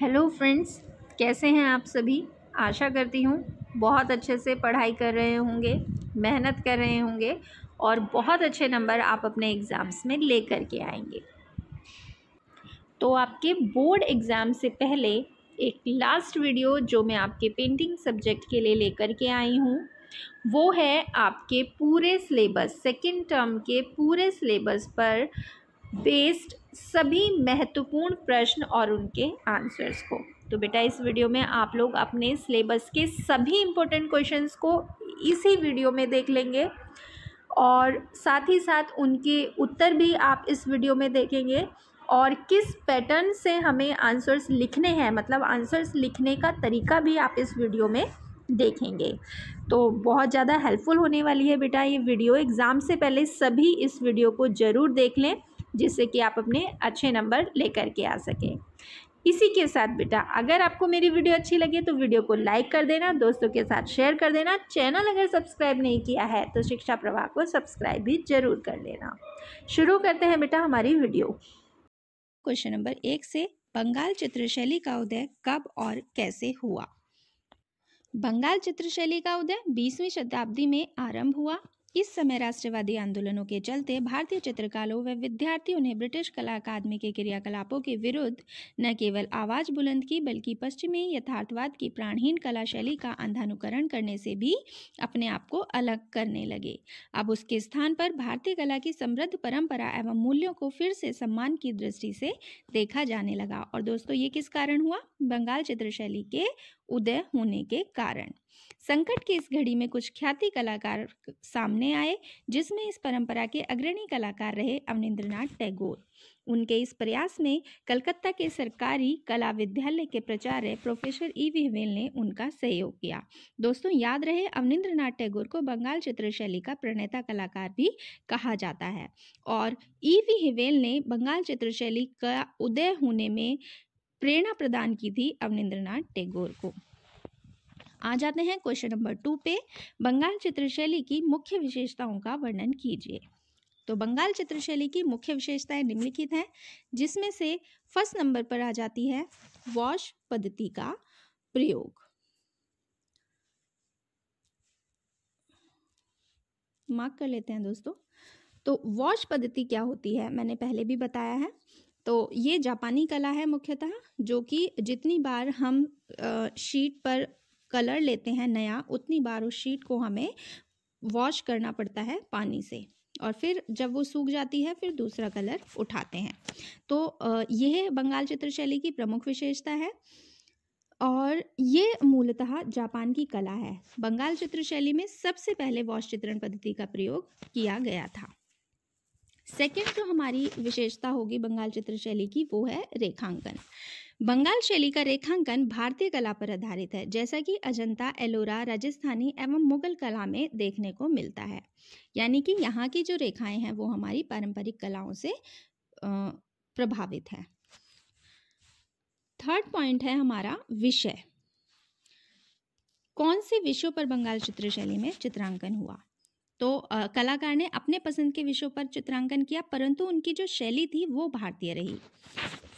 hello friends कैसे हैं आप सभी आशा करती हूँ बहुत अच्छे से पढ़ाई कर रहे होंगे मेहनत कर रहे होंगे और बहुत अच्छे नंबर आप अपने एग्ज़ाम्स में ले कर के आएंगे तो आपके बोर्ड एग्ज़ाम से पहले एक लास्ट वीडियो जो मैं आपके पेंटिंग सब्जेक्ट के लिए लेकर के आई हूँ वो है आपके पूरे सिलेबस सेकेंड टर्म के पूरे सिलेबस पर बेस्ड सभी महत्वपूर्ण प्रश्न और उनके आंसर्स को तो बेटा इस वीडियो में आप लोग अपने सिलेबस के सभी इम्पोर्टेंट क्वेश्चंस को इसी वीडियो में देख लेंगे और साथ ही साथ उनके उत्तर भी आप इस वीडियो में देखेंगे और किस पैटर्न से हमें आंसर्स लिखने हैं मतलब आंसर्स लिखने का तरीका भी आप इस वीडियो में देखेंगे तो बहुत ज़्यादा हेल्पफुल होने वाली है बेटा ये वीडियो एग्ज़ाम से पहले सभी इस वीडियो को ज़रूर देख लें जिससे कि आप अपने अच्छे नंबर लेकर के आ सकें इसी के साथ बेटा अगर आपको मेरी वीडियो अच्छी लगे तो वीडियो को लाइक कर देना दोस्तों के साथ शेयर कर देना चैनल अगर सब्सक्राइब नहीं किया है तो शिक्षा प्रवाह को सब्सक्राइब भी जरूर कर लेना शुरू करते हैं बेटा हमारी वीडियो क्वेश्चन नंबर एक से बंगाल चित्रशैली का उदय कब और कैसे हुआ बंगाल चित्रशैली का उदय बीसवीं शताब्दी में आरंभ हुआ इस समय राष्ट्रवादी आंदोलनों के चलते भारतीय चित्रकारों व विद्यार्थियों ने ब्रिटिश कला अकादमी के क्रियाकलापों के विरुद्ध न केवल आवाज़ बुलंद की बल्कि पश्चिमी यथार्थवाद की प्राणहीन कला शैली का अंधानुकरण करने से भी अपने आप को अलग करने लगे अब उसके स्थान पर भारतीय कला की समृद्ध परंपरा एवं मूल्यों को फिर से सम्मान की दृष्टि से देखा जाने लगा और दोस्तों ये किस कारण हुआ बंगाल चित्र शैली के उदय होने के कारण संकट की इस घड़ी में कुछ ख्याति कलाकार सामने आए जिसमें इस परंपरा के अग्रणी कलाकार रहे अवनीन्द्रनाथ टैगोर उनके इस प्रयास में कलकत्ता के सरकारी कला विद्यालय के प्राचार्य प्रोफेसर ई वी ने उनका सहयोग किया दोस्तों याद रहे अवनिंद्रनाथ टैगोर को बंगाल चित्रशैली का प्रणेता कलाकार भी कहा जाता है और ई वी ने बंगाल चित्रशैली का उदय होने में प्रेरणा प्रदान की थी अवनिंद्रनाथ टैगोर को आ जाते हैं क्वेश्चन नंबर टू पे बंगाल चित्रशैली की मुख्य विशेषताओं का वर्णन कीजिए तो बंगाल चित्रशैली की मुख्य विशेषताएं निम्नलिखित हैं जिसमें से फर्स्ट नंबर पर आ जाती है वॉश पद्धति का प्रयोग मार्क कर लेते हैं दोस्तों तो वॉश पद्धति क्या होती है मैंने पहले भी बताया है तो ये जापानी कला है मुख्यतः जो कि जितनी बार हम शीट पर कलर लेते हैं नया उतनी बार उस शीट को हमें वॉश करना पड़ता है पानी से और फिर जब वो सूख जाती है फिर दूसरा कलर उठाते हैं तो यह बंगाल चित्रशैली की प्रमुख विशेषता है और ये मूलतः जापान की कला है बंगाल चित्रशैली में सबसे पहले वॉश चित्रण पद्धति का प्रयोग किया गया था सेकेंड जो हमारी विशेषता होगी बंगाल चित्र शैली की वो है रेखांकन बंगाल शैली का रेखांकन भारतीय कला पर आधारित है जैसा कि अजंता एलोरा राजस्थानी एवं मुगल कला में देखने को मिलता है यानी कि यहाँ की जो रेखाएं हैं वो हमारी पारंपरिक कलाओं से प्रभावित है थर्ड पॉइंट है हमारा विषय कौन से विषयों पर बंगाल चित्र शैली में चित्रांकन हुआ तो कलाकार ने अपने पसंद के विषयों पर चित्रांकन किया परंतु उनकी जो शैली थी वो भारतीय रही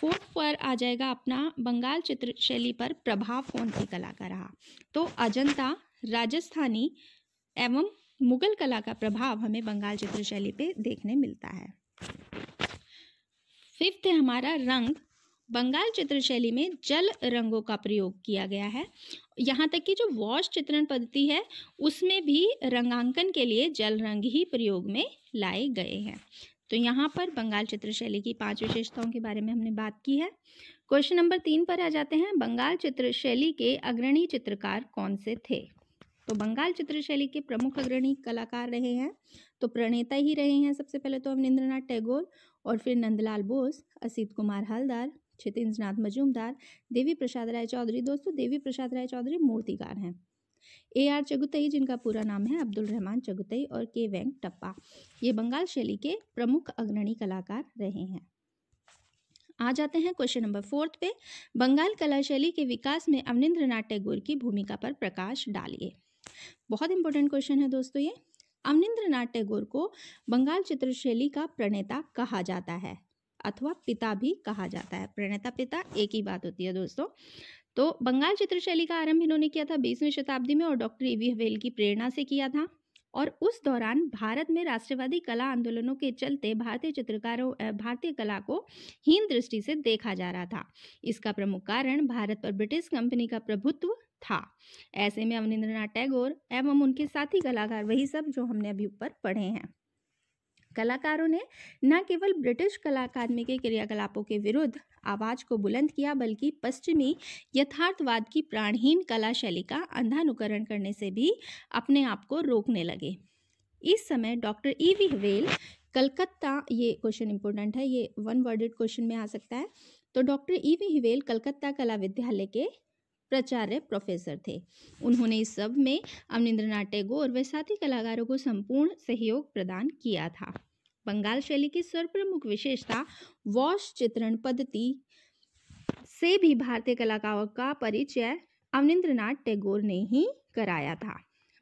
फोर्थ पर आ जाएगा अपना बंगाल चित्र शैली पर प्रभाव कौन सी कला का रहा तो अजंता राजस्थानी एवं मुगल कला का प्रभाव हमें बंगाल चित्र शैली पे देखने मिलता है फिफ्थ है हमारा रंग बंगाल चित्र शैली में जल रंगों का प्रयोग किया गया है यहाँ तक कि जो वॉश चित्रण पद्धति है उसमें भी रंगांकन के लिए जल रंग ही प्रयोग में लाए गए हैं तो यहाँ पर बंगाल चित्रशैली की पांच विशेषताओं के बारे में हमने बात की है क्वेश्चन नंबर तीन पर आ जाते हैं बंगाल चित्रशैली के अग्रणी चित्रकार कौन से थे तो बंगाल चित्रशैली के प्रमुख अग्रणी कलाकार रहे हैं तो प्रणेता ही रहे हैं सबसे पहले तो अवनिंद्रनाथ टैगोर और फिर नंदलाल बोस असित कुमार हलदार क्षितेंद्र मजूमदार देवी प्रसाद राय चौधरी दोस्तों देवी प्रसाद राय चौधरी मूर्तिकार हैं ए आर चगुतई जिनका पूरा नाम है अब्दुल रहमान चगुतई और के वेंग टप्पा ये बंगाल शैली के प्रमुख अग्रणी कलाकार रहे हैं आ जाते हैं क्वेश्चन नंबर फोर्थ पे बंगाल कला शैली के विकास में अवनिंद्र नाथ टैगोर की भूमिका पर प्रकाश डालिए बहुत इंपॉर्टेंट क्वेश्चन है दोस्तों ये अवनिंद्र नाथ टैगोर को बंगाल चित्रशैली का प्रणेता कहा जाता है अथवा पिता भी कहा जाता है प्रणेता पिता एक ही बात होती है दोस्तों तो बंगाल चित्रशैली का आरंभ इन्होंने किया था बीसवीं शताब्दी में और डॉक्टर वी हवेल की प्रेरणा से किया था और उस दौरान भारत में राष्ट्रवादी कला आंदोलनों के चलते भारतीय चित्रकारों भारतीय कला को हीन दृष्टि से देखा जा रहा था इसका प्रमुख कारण भारत पर ब्रिटिश कंपनी का प्रभुत्व था ऐसे में अवनिंद्रनाथ टैगोर एवं उनके साथी कलाकार वही सब जो हमने अभी ऊपर पढ़े हैं कलाकारों ने न केवल ब्रिटिश कला अकादमी के क्रियाकलापों के विरुद्ध आवाज को बुलंद किया बल्कि पश्चिमी यथार्थवाद की प्राणहीन कला शैली का अंधानुकरण करने से भी अपने आप को रोकने लगे इस समय doctor E V Havell Calcutta ये क्वेश्चन इंपॉर्टेंट है ये वन वर्डेड क्वेश्चन में आ सकता है तो doctor E V Havell Calcutta कला विद्यालय के प्राचार्य प्रोफेसर थे उन्होंने इस सब में अमरिंद्र टैगोर व साथी कलाकारों को संपूर्ण सहयोग प्रदान किया था बंगाल शैली की सर्वप्रमुख विशेषता वॉश चित्रण पद्धति से भी भारतीय कलाकारों का परिचय अवनिंद्रनाथ टैगोर ने ही कराया था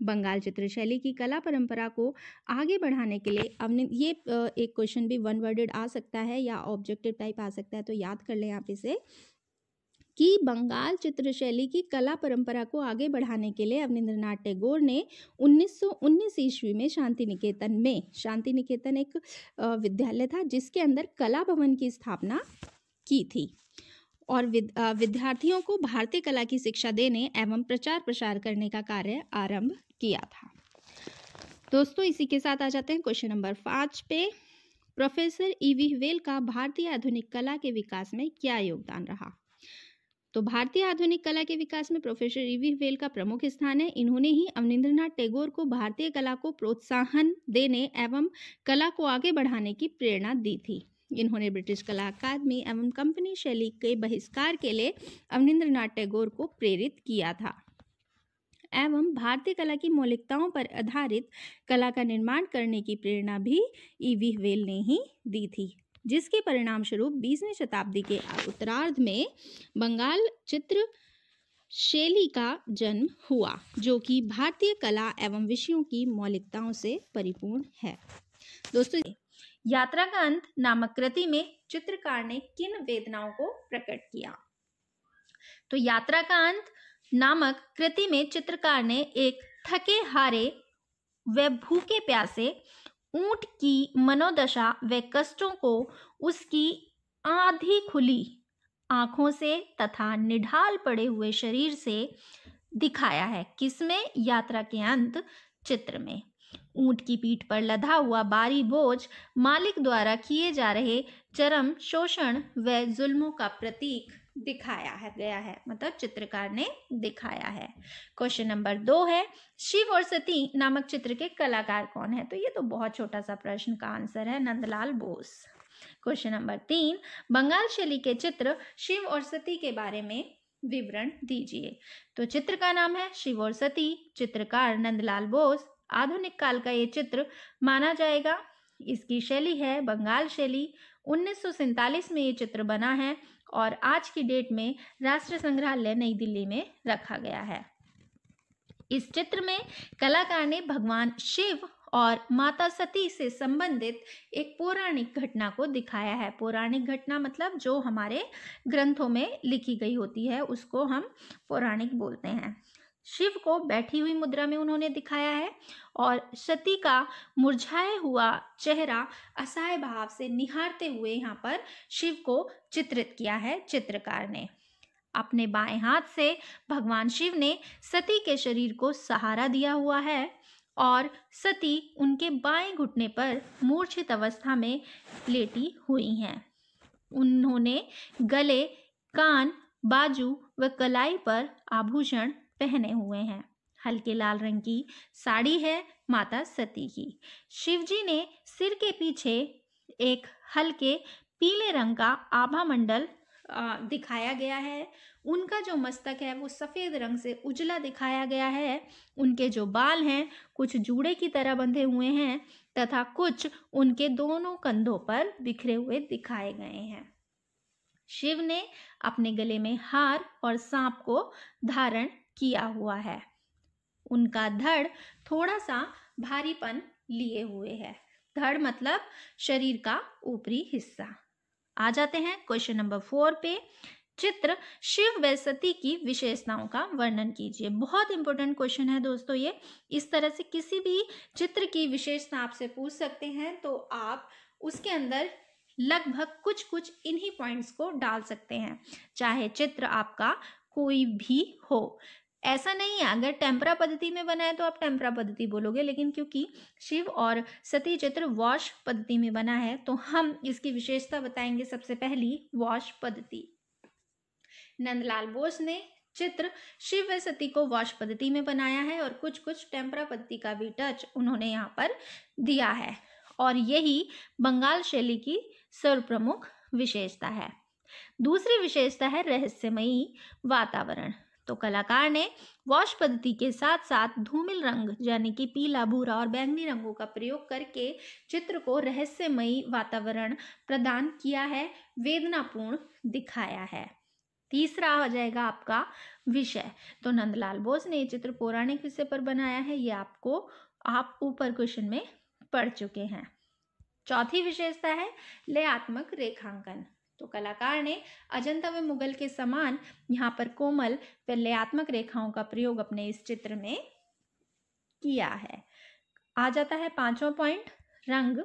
बंगाल चित्र शैली की कला परंपरा को आगे बढ़ाने के लिए अवनि ये एक क्वेश्चन भी वन वर्डेड आ सकता है या ऑब्जेक्टिव टाइप आ सकता है तो याद कर लें आप इसे कि बंगाल चित्रशैली की कला परंपरा को आगे बढ़ाने के लिए अवनिंद्रनाथ टैगोर ने 1919 ईस्वी में शांति निकेतन में शांति निकेतन एक विद्यालय था जिसके अंदर कला भवन की स्थापना की थी और विद्यार्थियों को भारतीय कला की शिक्षा देने एवं प्रचार प्रसार करने का कार्य आरंभ किया था दोस्तों इसी के साथ आ जाते हैं क्वेश्चन नंबर पाँच पे प्रोफेसर ईवी वेल का भारतीय आधुनिक कला के विकास में क्या योगदान रहा तो भारतीय आधुनिक कला के विकास में प्रोफेसर ईवी वेल का प्रमुख स्थान है इन्होंने ही अवनिंद्रनाथ टैगोर को भारतीय कला को प्रोत्साहन देने एवं कला को आगे बढ़ाने की प्रेरणा दी थी इन्होंने ब्रिटिश कला अकादमी एवं कंपनी शैली के बहिष्कार के लिए अवनिंद्रनाथ टैगोर को प्रेरित किया था एवं भारतीय कला की मौलिकताओं पर आधारित कला का निर्माण करने की प्रेरणा भी ईवी वेल ने ही दी थी जिसके परिणाम स्वरूप बीसवीं शताब्दी के उत्तरार्ध में बंगाल चित्र शैली का जन्म हुआ जो कि भारतीय कला एवं विषयों की मौलिकताओं से परिपूर्ण है दोस्तों यात्रा का अंत नामक कृति में चित्रकार ने किन वेदनाओं को प्रकट किया तो यात्रा का अंत नामक कृति में चित्रकार ने एक थके हारे व भूखे प्यासे ऊंट की मनोदशा व कष्टों को उसकी आधी खुली आंखों से तथा निढाल पड़े हुए शरीर से दिखाया है किसमें यात्रा के अंत चित्र में ऊंट की पीठ पर लदा हुआ बारी बोझ मालिक द्वारा किए जा रहे चरम शोषण व जुल्मों का प्रतीक दिखाया है गया है मतलब चित्रकार ने दिखाया है क्वेश्चन नंबर दो है शिव और सती नामक चित्र के कलाकार कौन है तो ये तो बहुत छोटा सा प्रश्न का आंसर है नंदलाल बोस क्वेश्चन नंबर तीन बंगाल शैली के चित्र शिव और सती के बारे में विवरण दीजिए तो चित्र का नाम है शिव और सती चित्रकार नंदलाल बोस आधुनिक काल का ये चित्र माना जाएगा इसकी शैली है बंगाल शैली उन्नीस में ये चित्र बना है और आज की डेट में राष्ट्रीय संग्रहालय नई दिल्ली में रखा गया है इस चित्र में कलाकार ने भगवान शिव और माता सती से संबंधित एक पौराणिक घटना को दिखाया है पौराणिक घटना मतलब जो हमारे ग्रंथों में लिखी गई होती है उसको हम पौराणिक बोलते हैं शिव को बैठी हुई मुद्रा में उन्होंने दिखाया है और सती का मुरझाए हुआ चेहरा असहाय भाव से निहारते हुए यहाँ पर शिव को चित्रित किया है चित्रकार ने अपने बाएं हाथ से भगवान शिव ने सती के शरीर को सहारा दिया हुआ है और सती उनके बाएं घुटने पर मूर्छित अवस्था में लेटी हुई हैं उन्होंने गले कान बाजू व कलाई पर आभूषण पहने हुए हैं हल्के लाल रंग की साड़ी है माता सती की शिवजी ने सिर के पीछे एक हल्के पीले रंग का आभा मंडल दिखाया गया है उनका जो मस्तक है वो सफ़ेद रंग से उजला दिखाया गया है उनके जो बाल हैं कुछ जूड़े की तरह बंधे हुए हैं तथा कुछ उनके दोनों कंधों पर बिखरे हुए दिखाए गए हैं शिव ने अपने गले में हार और सांप को धारण किया हुआ है उनका धड़ थोड़ा सा भारीपन लिए हुए है धड़ मतलब शरीर का ऊपरी हिस्सा आ जाते हैं क्वेश्चन नंबर फोर पे चित्र शिव व सती की विशेषताओं का वर्णन कीजिए बहुत इंपॉर्टेंट क्वेश्चन है दोस्तों ये इस तरह से किसी भी चित्र की विशेषता आपसे पूछ सकते हैं तो आप उसके अंदर लगभग कुछ कुछ इन्हीं पॉइंट्स को डाल सकते हैं चाहे चित्र आपका कोई भी हो ऐसा नहीं है अगर टेम्परा पद्धति में बना है तो आप टेम्परा पद्धति बोलोगे लेकिन क्योंकि शिव और सती चित्र वॉश पद्धति में बना है तो हम इसकी विशेषता बताएंगे सबसे पहली वॉश पद्धति नंदलाल बोस ने चित्र शिव व सती को वॉश पद्धति में बनाया है और कुछ कुछ टेम्परा पद्धति का भी टच उन्होंने यहाँ पर दिया है और यही बंगाल शैली की सर्वप्रमुख विशेषता है दूसरी विशेषता है रहस्यमयी वातावरण तो कलाकार ने वॉश पद्धति के साथ साथ धूमिल रंग यानी कि पीला भूरा और बैंगनी रंगों का प्रयोग करके चित्र को रहस्यमयी वातावरण प्रदान किया है वेदनापूर्ण दिखाया है तीसरा हो जाएगा आपका विषय तो नंदलाल बोस ने चित्र पौराणिक विषय पर बनाया है ये आपको आप ऊपर क्वेश्चन में पढ़ चुके हैं चौथी विशेषता है लयात्मक रेखांकन तो कलाकार ने अजंता व मुगल के समान यहाँ पर कोमल व लयात्मक रेखाओं का प्रयोग अपने इस चित्र में किया है आ जाता है पांचवा पॉइंट रंग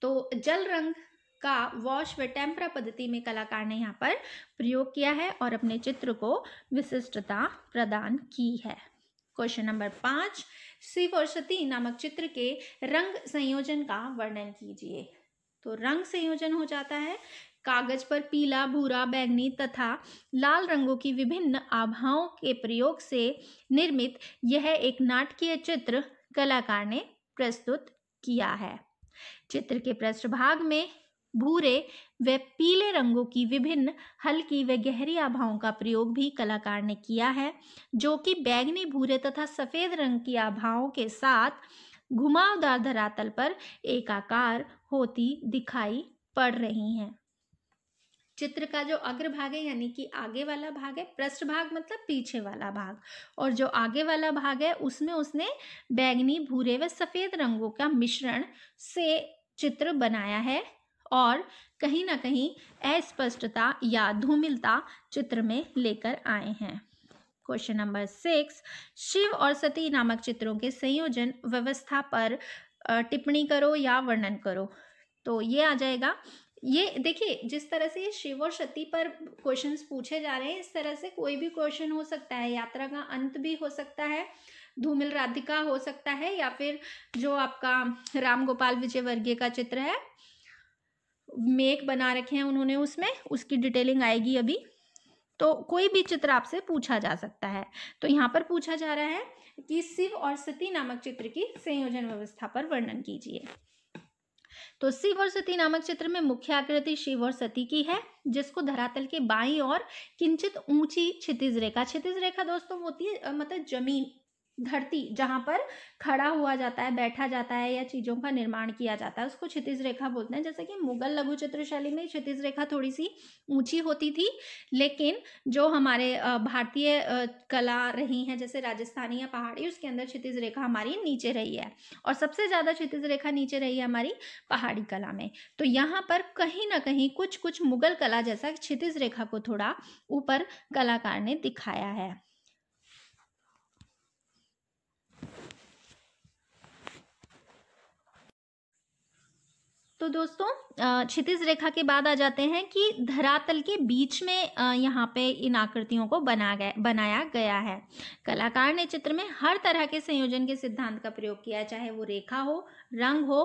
तो जल रंग का वॉश व टेम्परा पद्धति में कलाकार ने यहाँ पर प्रयोग किया है और अपने चित्र को विशिष्टता प्रदान की है क्वेश्चन नंबर पांच शिव और सती नामक चित्र के रंग संयोजन का वर्णन कीजिए तो रंग संयोजन हो जाता है कागज पर पीला भूरा बैंगनी तथा लाल रंगों की विभिन्न आभाओं के प्रयोग से निर्मित यह एक नाटकीय चित्र कलाकार ने प्रस्तुत किया है चित्र के पृष्ठभाग में भूरे व पीले रंगों की विभिन्न हल्की व गहरी आभाओं का प्रयोग भी कलाकार ने किया है जो कि बैंगनी भूरे तथा सफेद रंग की आभाओं के साथ घुमावदार धरातल पर एकाकार होती दिखाई पड़ रही हैं चित्र का जो अग्रभाग है यानी कि आगे वाला भाग है पृष्ठ भाग मतलब पीछे वाला भाग और जो आगे वाला भाग है उसमें उसने बैगनी भूरे व सफ़ेद रंगों का मिश्रण से चित्र बनाया है और कहीं ना कहीं अस्पष्टता या धूमिलता चित्र में लेकर आए हैं क्वेश्चन नंबर सिक्स शिव और सती नामक चित्रों के संयोजन व्यवस्था पर टिप्पणी करो या वर्णन करो तो ये आ जाएगा ये देखिए जिस तरह से ये शिव और सती पर क्वेश्चंस पूछे जा रहे हैं इस तरह से कोई भी क्वेश्चन हो सकता है यात्रा का अंत भी हो सकता है धूमिल राधिका हो सकता है या फिर जो आपका राम गोपाल विजय वर्गीय का चित्र है मेक बना रखे हैं उन्होंने उसमें उसकी डिटेलिंग आएगी अभी तो कोई भी चित्र आपसे पूछा जा सकता है तो यहाँ पर पूछा जा रहा है कि शिव और सती नामक चित्र की संयोजन व्यवस्था पर वर्णन कीजिए तो शिव और सती नामक चित्र में मुख्य आकृति शिव और सती की है जिसको धरातल के बाई और किंचित ऊंची क्षितिज रेखा क्षितिज रेखा दोस्तों होती है मतलब जमीन धरती जहाँ पर खड़ा हुआ जाता है बैठा जाता है या चीज़ों का निर्माण किया जाता है उसको क्षितिज रेखा बोलते हैं जैसे कि मुगल लघु चित्र शैली में क्षितिज रेखा थोड़ी सी ऊंची होती थी लेकिन जो हमारे भारतीय कला रही हैं जैसे राजस्थानी या पहाड़ी उसके अंदर क्षितिज रेखा हमारी नीचे रही है और सबसे ज़्यादा क्षितिज रेखा नीचे रही है हमारी पहाड़ी कला में तो यहाँ पर कहीं ना कहीं कुछ कुछ मुगल कला जैसा क्षितिज रेखा को थोड़ा ऊपर कलाकार ने दिखाया है तो दोस्तों क्षितिज रेखा के बाद आ जाते हैं कि धरातल के बीच में यहाँ पे इन आकृतियों को बना गया बनाया गया है कलाकार ने चित्र में हर तरह के संयोजन के सिद्धांत का प्रयोग किया चाहे वो रेखा हो रंग हो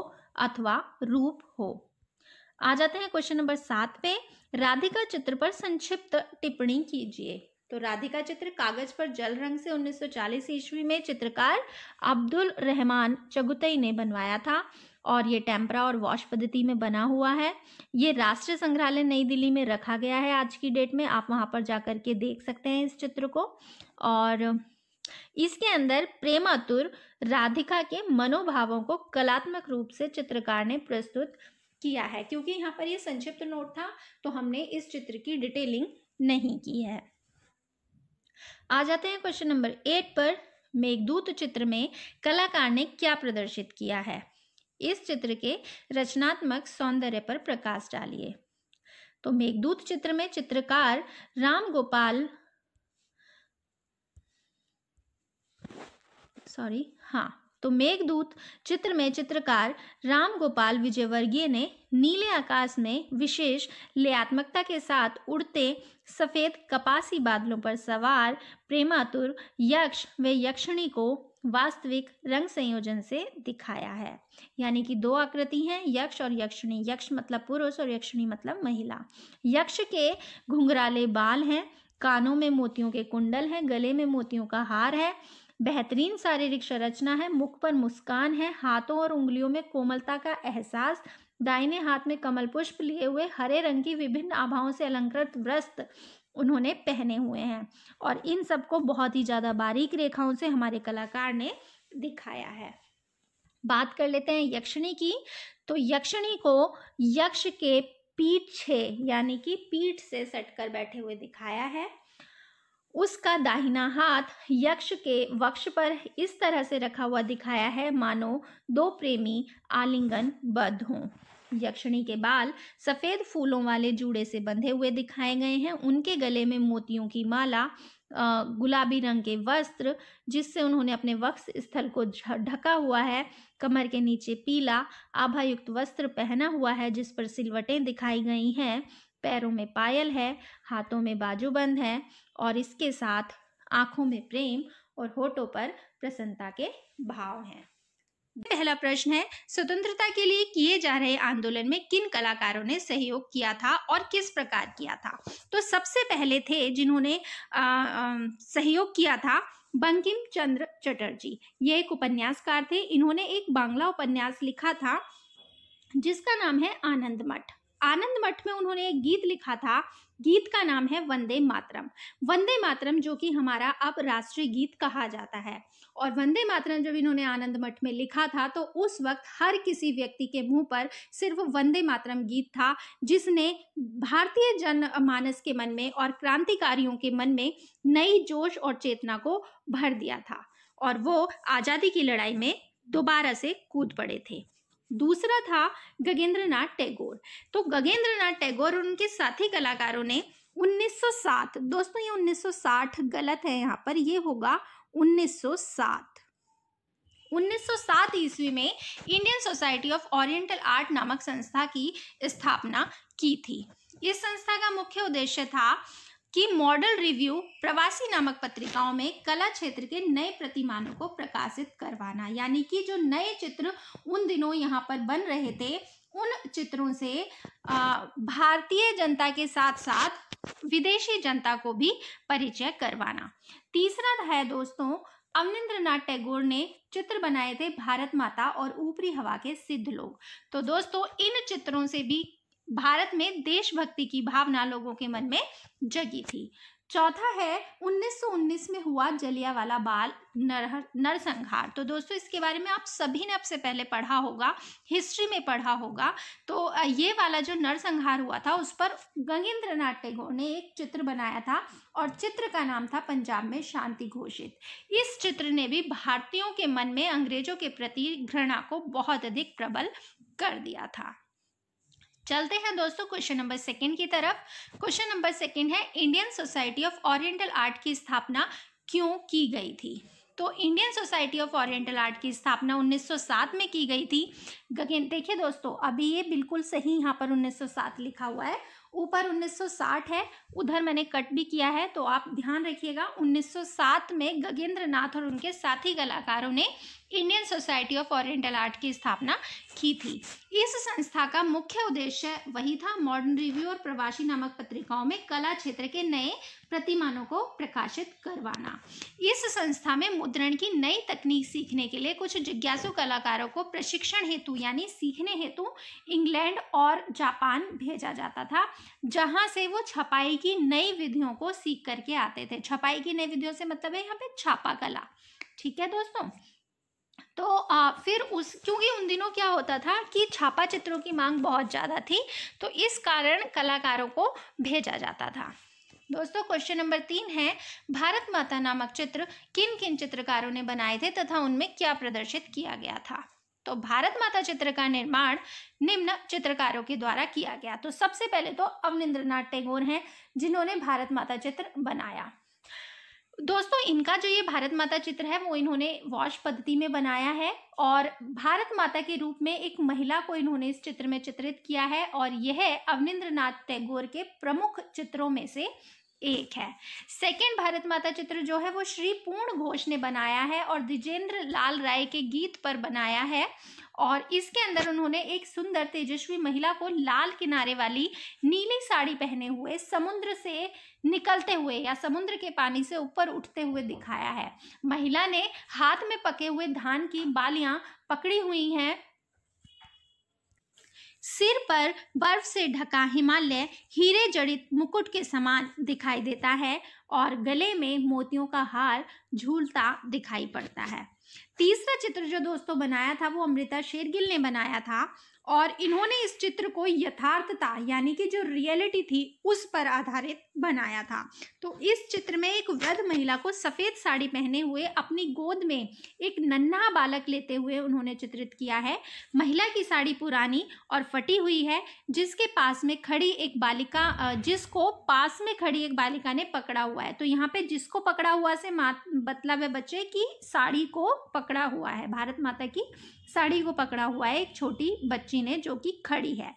अथवा रूप हो आ जाते हैं क्वेश्चन नंबर सात पे राधिका चित्र पर संक्षिप्त टिप्पणी कीजिए तो राधिका चित्र कागज पर जल रंग से 1940 ईस्वी में चित्रकार अब्दुल रहमान चगुतई ने बनवाया था और ये टेम्परा और वॉश पद्धति में बना हुआ है ये राष्ट्रीय संग्रहालय नई दिल्ली में रखा गया है आज की डेट में आप वहाँ पर जाकर के देख सकते हैं इस चित्र को और इसके अंदर प्रेमातुर राधिका के मनोभावों को कलात्मक रूप से चित्रकार ने प्रस्तुत किया है क्योंकि यहाँ पर यह संक्षिप्त नोट था तो हमने इस चित्र की डिटेलिंग नहीं की है आ जाते हैं क्वेश्चन नंबर एट पर मेघदूत चित्र में कलाकार ने क्या प्रदर्शित किया है इस चित्र के रचनात्मक सौंदर्य पर प्रकाश डालिए तो मेघदूत चित्र में चित्रकार राम गोपाल सॉरी हाँ तो मेघदूत चित्र में चित्रकार राम गोपाल विजयवर्गीय ने नीले आकाश में विशेष लयात्मकता के साथ उड़ते सफ़ेद कपासी बादलों पर सवार प्रेमातुर यक्ष व यक्षिणी को वास्तविक रंग संयोजन से दिखाया है यानी कि दो आकृति हैं यक्ष और यक्षिणी यक्ष मतलब पुरुष और यक्षिणी मतलब महिला यक्ष के घुंघराले बाल हैं कानों में मोतियों के कुंडल हैं गले में मोतियों का हार है बेहतरीन शारीरिक संरचना है मुख पर मुस्कान है हाथों और उंगलियों में कोमलता का एहसास दाहिने हाथ में कमल पुष्प लिए हुए हरे रंग की विभिन्न आभाओं से अलंकृत व्रस्त उन्होंने पहने हुए हैं और इन सबको बहुत ही ज़्यादा बारीक रेखाओं से हमारे कलाकार ने दिखाया है बात कर लेते हैं यक्षिणी की तो यक्षिणी को यक्ष के पीठ से यानी कि पीठ से सटकर बैठे हुए दिखाया है उसका दाहिना हाथ यक्ष के वक्ष पर इस तरह से रखा हुआ दिखाया है मानो दो प्रेमी आलिंगन बद्ध हों यक्षिणी के बाल सफ़ेद फूलों वाले जूड़े से बंधे हुए दिखाए गए हैं उनके गले में मोतियों की माला गुलाबी रंग के वस्त्र जिससे उन्होंने अपने वक्ष स्थल को ढका हुआ है कमर के नीचे पीला आभायुक्त वस्त्र पहना हुआ है जिस पर सिलवटें दिखाई गई हैं पैरों में पायल है हाथों में बाजूबंद है और इसके साथ आंखों में प्रेम और होठों पर प्रसन्नता के भाव हैं पहला प्रश्न है स्वतंत्रता के लिए किए जा रहे आंदोलन में किन कलाकारों ने सहयोग किया था और किस प्रकार किया था तो सबसे पहले थे जिन्होंने सहयोग किया था बंकिम चंद्र चटर्जी ये एक उपन्यासकार थे इन्होंने एक बांग्ला उपन्यास लिखा था जिसका नाम है आनंद मठ आनंद मठ में उन्होंने एक गीत लिखा था गीत का नाम है वंदे मातरम वंदे मातरम जो कि हमारा अब राष्ट्रीय गीत कहा जाता है और वंदे मातरम जब इन्होंने आनंद मठ में लिखा था तो उस वक्त हर किसी व्यक्ति के मुंह पर सिर्फ वंदे मातरम गीत था जिसने भारतीय जन मानस के मन में और क्रांतिकारियों के मन में नई जोश और चेतना को भर दिया था और वो आज़ादी की लड़ाई में दोबारा से कूद पड़े थे दूसरा था गगेंद्रनाथ टैगोर तो गगेंद्रनाथ टैगोर और उनके साथी कलाकारों ने 1907 दोस्तों ये 1960 गलत है यहाँ पर ये होगा 1907 1907 ईस्वी में Indian society of oriental art नामक संस्था की स्थापना की थी इस संस्था का मुख्य उद्देश्य था कि मॉडल रिव्यू प्रवासी नामक पत्रिकाओं में कला क्षेत्र के नए प्रतिमानों को प्रकाशित करवाना यानी कि जो नए चित्र उन दिनों यहाँ पर बन रहे थे उन चित्रों से भारतीय जनता के साथ साथ विदेशी जनता को भी परिचय करवाना तीसरा है दोस्तों अवनिंद्र नाथ टैगोर ने चित्र बनाए थे भारत माता और ऊपरी हवा के सिद्ध लोग तो दोस्तों इन चित्रों से भी भारत में देशभक्ति की भावना लोगों के मन में जगी थी चौथा है 1919 में हुआ जलियावाला बाल नर नरसंहार तो दोस्तों इसके बारे में आप सभी ने से पहले पढ़ा होगा हिस्ट्री में पढ़ा होगा तो ये वाला जो नरसंहार हुआ था उस पर गंगेंद्र नाथ टैगोर ने एक चित्र बनाया था और चित्र का नाम था पंजाब में शांति घोषित इस चित्र ने भी भारतीयों के मन में अंग्रेजों के प्रति घृणा को बहुत अधिक प्रबल कर दिया था चलते हैं दोस्तों क्वेश्चन नंबर सेकंड की तरफ क्वेश्चन नंबर सेकंड है Indian society of oriental art की स्थापना क्यों की गई थी तो Indian society of oriental art की स्थापना 1907 में की गई थी देखिए दोस्तों अभी ये बिल्कुल सही यहाँ पर 1907 लिखा हुआ है ऊपर 1960 है उधर मैंने कट भी किया है तो आप ध्यान रखिएगा 1907 में गगेंद्र नाथ और उनके साथी कलाकारों ने Indian society of oriental art की स्थापना की थी इस संस्था का मुख्य उद्देश्य वही था मॉडर्न रिव्यू और प्रवासी नामक पत्रिकाओं में कला क्षेत्र के नए प्रतिमानों को प्रकाशित करवाना इस संस्था में मुद्रण की नई तकनीक सीखने के लिए कुछ जिज्ञासु कलाकारों को प्रशिक्षण हेतु यानी सीखने हेतु इंग्लैंड और जापान भेजा जाता था जहाँ से वो छपाई की नई विधियों को सीख करके आते थे छपाई की नई विधियों से मतलब है यहाँ पे छापा कला ठीक है दोस्तों तो आ, फिर उस क्योंकि उन दिनों क्या होता था कि छापा चित्रों की मांग बहुत ज़्यादा थी तो इस कारण कलाकारों को भेजा जाता था दोस्तों क्वेश्चन नंबर तीन है भारत माता नामक चित्र किन किन चित्रकारों ने बनाए थे तथा उनमें क्या प्रदर्शित किया गया था तो भारत माता चित्र का निर्माण निम्न चित्रकारों के द्वारा किया गया तो सबसे पहले तो अवनिंद्रनाथ टैगोर हैं जिन्होंने भारत माता चित्र बनाया दोस्तों इनका जो ये भारत माता चित्र है वो इन्होंने वॉश पद्धति में बनाया है और भारत माता के रूप में एक महिला को इन्होंने इस चित्र में चित्रित किया है और यह अवनिंद्र नाथ टैगोर के प्रमुख चित्रों में से एक है सेकेंड भारत माता चित्र जो है वो श्री पूर्ण घोष ने बनाया है और द्विजेंद्र लाल राय के गीत पर बनाया है और इसके अंदर उन्होंने एक सुंदर तेजस्वी महिला को लाल किनारे वाली नीली साड़ी पहने हुए समुद्र से निकलते हुए या समुद्र के पानी से ऊपर उठते हुए दिखाया है महिला ने हाथ में पके हुए धान की बालियां पकड़ी हुई हैं सिर पर बर्फ से ढका हिमालय हीरे जड़ित मुकुट के समान दिखाई देता है और गले में मोतियों का हार झूलता दिखाई पड़ता है तीसरा चित्र जो दोस्तों बनाया था वो अमृता शेरगिल ने बनाया था और इन्होंने इस चित्र को यथार्थता यानी कि जो रियलिटी थी उस पर आधारित बनाया था तो इस चित्र में एक वृद्ध महिला को सफ़ेद साड़ी पहने हुए अपनी गोद में एक नन्हा बालक लेते हुए उन्होंने चित्रित किया है महिला की साड़ी पुरानी और फटी हुई है जिसके पास में खड़ी एक बालिका जिसको पास में खड़ी एक बालिका ने पकड़ा हुआ है तो यहाँ पे जिसको पकड़ा हुआ से मतलब है बच्चे की साड़ी को पकड़ा हुआ है भारत माता की साड़ी को पकड़ा हुआ है एक छोटी बच्ची ने जो कि खड़ी है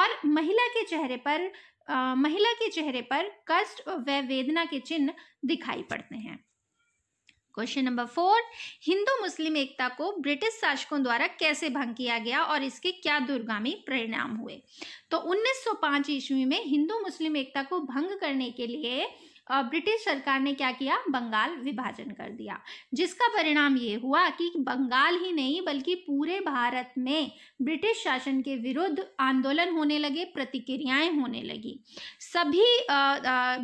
और महिला के चेहरे पर आ, महिला के चेहरे पर कष्ट व वेदना के चिन्ह दिखाई पड़ते हैं question number four Hindu Muslim एकता को ब्रिटिश शासकों द्वारा कैसे भंग किया गया और इसके क्या दुर्गामी परिणाम हुए तो 1905 ईस्वी में हिंदू मुस्लिम एकता को भंग करने के लिए ब्रिटिश सरकार ने क्या किया बंगाल विभाजन कर दिया जिसका परिणाम ये हुआ कि बंगाल ही नहीं बल्कि पूरे भारत में ब्रिटिश शासन के विरुद्ध आंदोलन होने लगे प्रतिक्रियाएं होने लगी सभी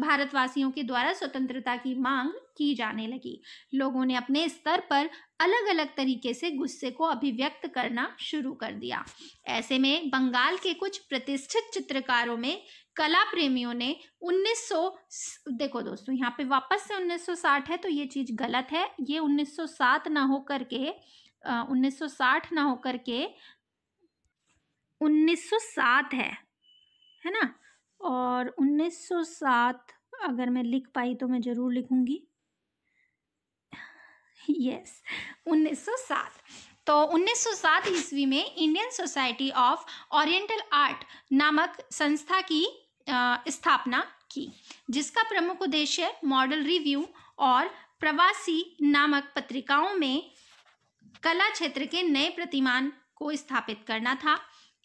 भारतवासियों के द्वारा स्वतंत्रता की मांग की जाने लगी लोगों ने अपने स्तर पर अलग अलग तरीके से गुस्से को अभिव्यक्त करना शुरू कर दिया ऐसे में बंगाल के कुछ प्रतिष्ठित चित्रकारों में कला प्रेमियों ने 1900 देखो दोस्तों यहाँ पे वापस से 1960 है तो ये चीज़ गलत है ये 1907 ना के करके उन्नीस ना होकर के 1907 है है ना और 1907 अगर मैं लिख पाई तो मैं ज़रूर लिखूंगी यस 1907 तो 1907 ईस्वी में Indian society of oriental art नामक संस्था की स्थापना की जिसका प्रमुख उद्देश्य मॉडल रिव्यू और प्रवासी नामक पत्रिकाओं में कला क्षेत्र के नए प्रतिमान को स्थापित करना था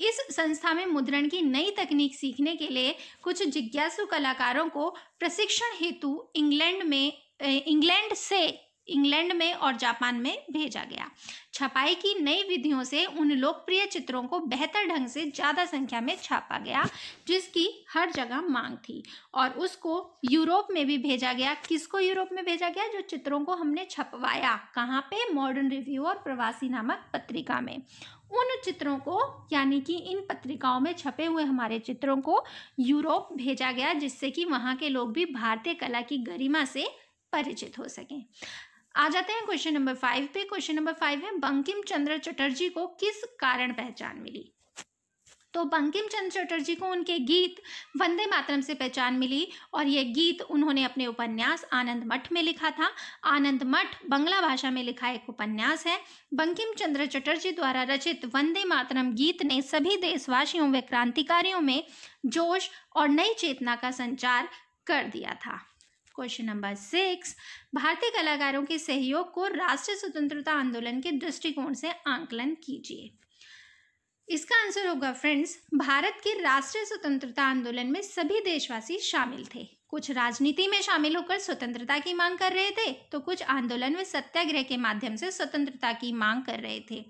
इस संस्था में मुद्रण की नई तकनीक सीखने के लिए कुछ जिज्ञासु कलाकारों को प्रशिक्षण हेतु इंग्लैंड में इंग्लैंड से इंग्लैंड में और जापान में भेजा गया छपाई की नई विधियों से उन लोकप्रिय चित्रों को बेहतर ढंग से ज़्यादा संख्या में छापा गया जिसकी हर जगह मांग थी और उसको यूरोप में भी भेजा गया किसको यूरोप में भेजा गया जो चित्रों को हमने छपवाया कहाँ पे मॉडर्न रिव्यू और प्रवासी नामक पत्रिका में उन चित्रों को यानी कि इन पत्रिकाओं में छपे हुए हमारे चित्रों को यूरोप भेजा गया जिससे कि वहाँ के लोग भी भारतीय कला की गरिमा से परिचित हो सकें आ जाते हैं क्वेश्चन नंबर फाइव पे क्वेश्चन नंबर फाइव है बंकिम चंद्र चटर्जी को किस कारण पहचान मिली तो बंकिम चंद्र चटर्जी को उनके गीत वंदे मातरम से पहचान मिली और ये गीत उन्होंने अपने उपन्यास आनंद मठ में लिखा था आनंद मठ बंगला भाषा में लिखा एक उपन्यास है बंकिम चंद्र चटर्जी द्वारा रचित वंदे मातरम गीत ने सभी देशवासियों व क्रांतिकारियों में जोश और नई चेतना का संचार कर दिया था क्वेश्चन नंबर सिक्स भारतीय कलाकारों के सहयोग को राष्ट्रीय स्वतंत्रता आंदोलन के दृष्टिकोण से आंकलन कीजिए इसका आंसर होगा फ्रेंड्स भारत के राष्ट्रीय स्वतंत्रता आंदोलन में सभी देशवासी शामिल थे कुछ राजनीति में शामिल होकर स्वतंत्रता की मांग कर रहे थे तो कुछ आंदोलन में सत्याग्रह के माध्यम से स्वतंत्रता की मांग कर रहे थे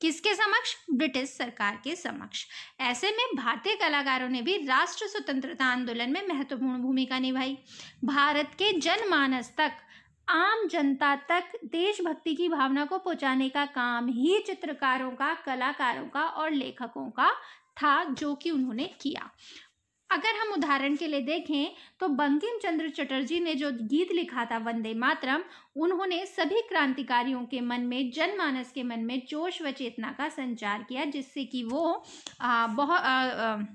किसके समक्ष ब्रिटिश सरकार के समक्ष ऐसे में भारतीय कलाकारों ने भी राष्ट्र स्वतंत्रता आंदोलन में महत्वपूर्ण भूमिका निभाई भारत के जनमानस तक आम जनता तक देशभक्ति की भावना को पहुंचाने का काम ही चित्रकारों का कलाकारों का और लेखकों का था जो कि उन्होंने किया अगर हम उदाहरण के लिए देखें तो बंकिम चंद्र चटर्जी ने जो गीत लिखा था वंदे मातरम उन्होंने सभी क्रांतिकारियों के मन में जनमानस के मन में जोश व चेतना का संचार किया जिससे कि वो बहुत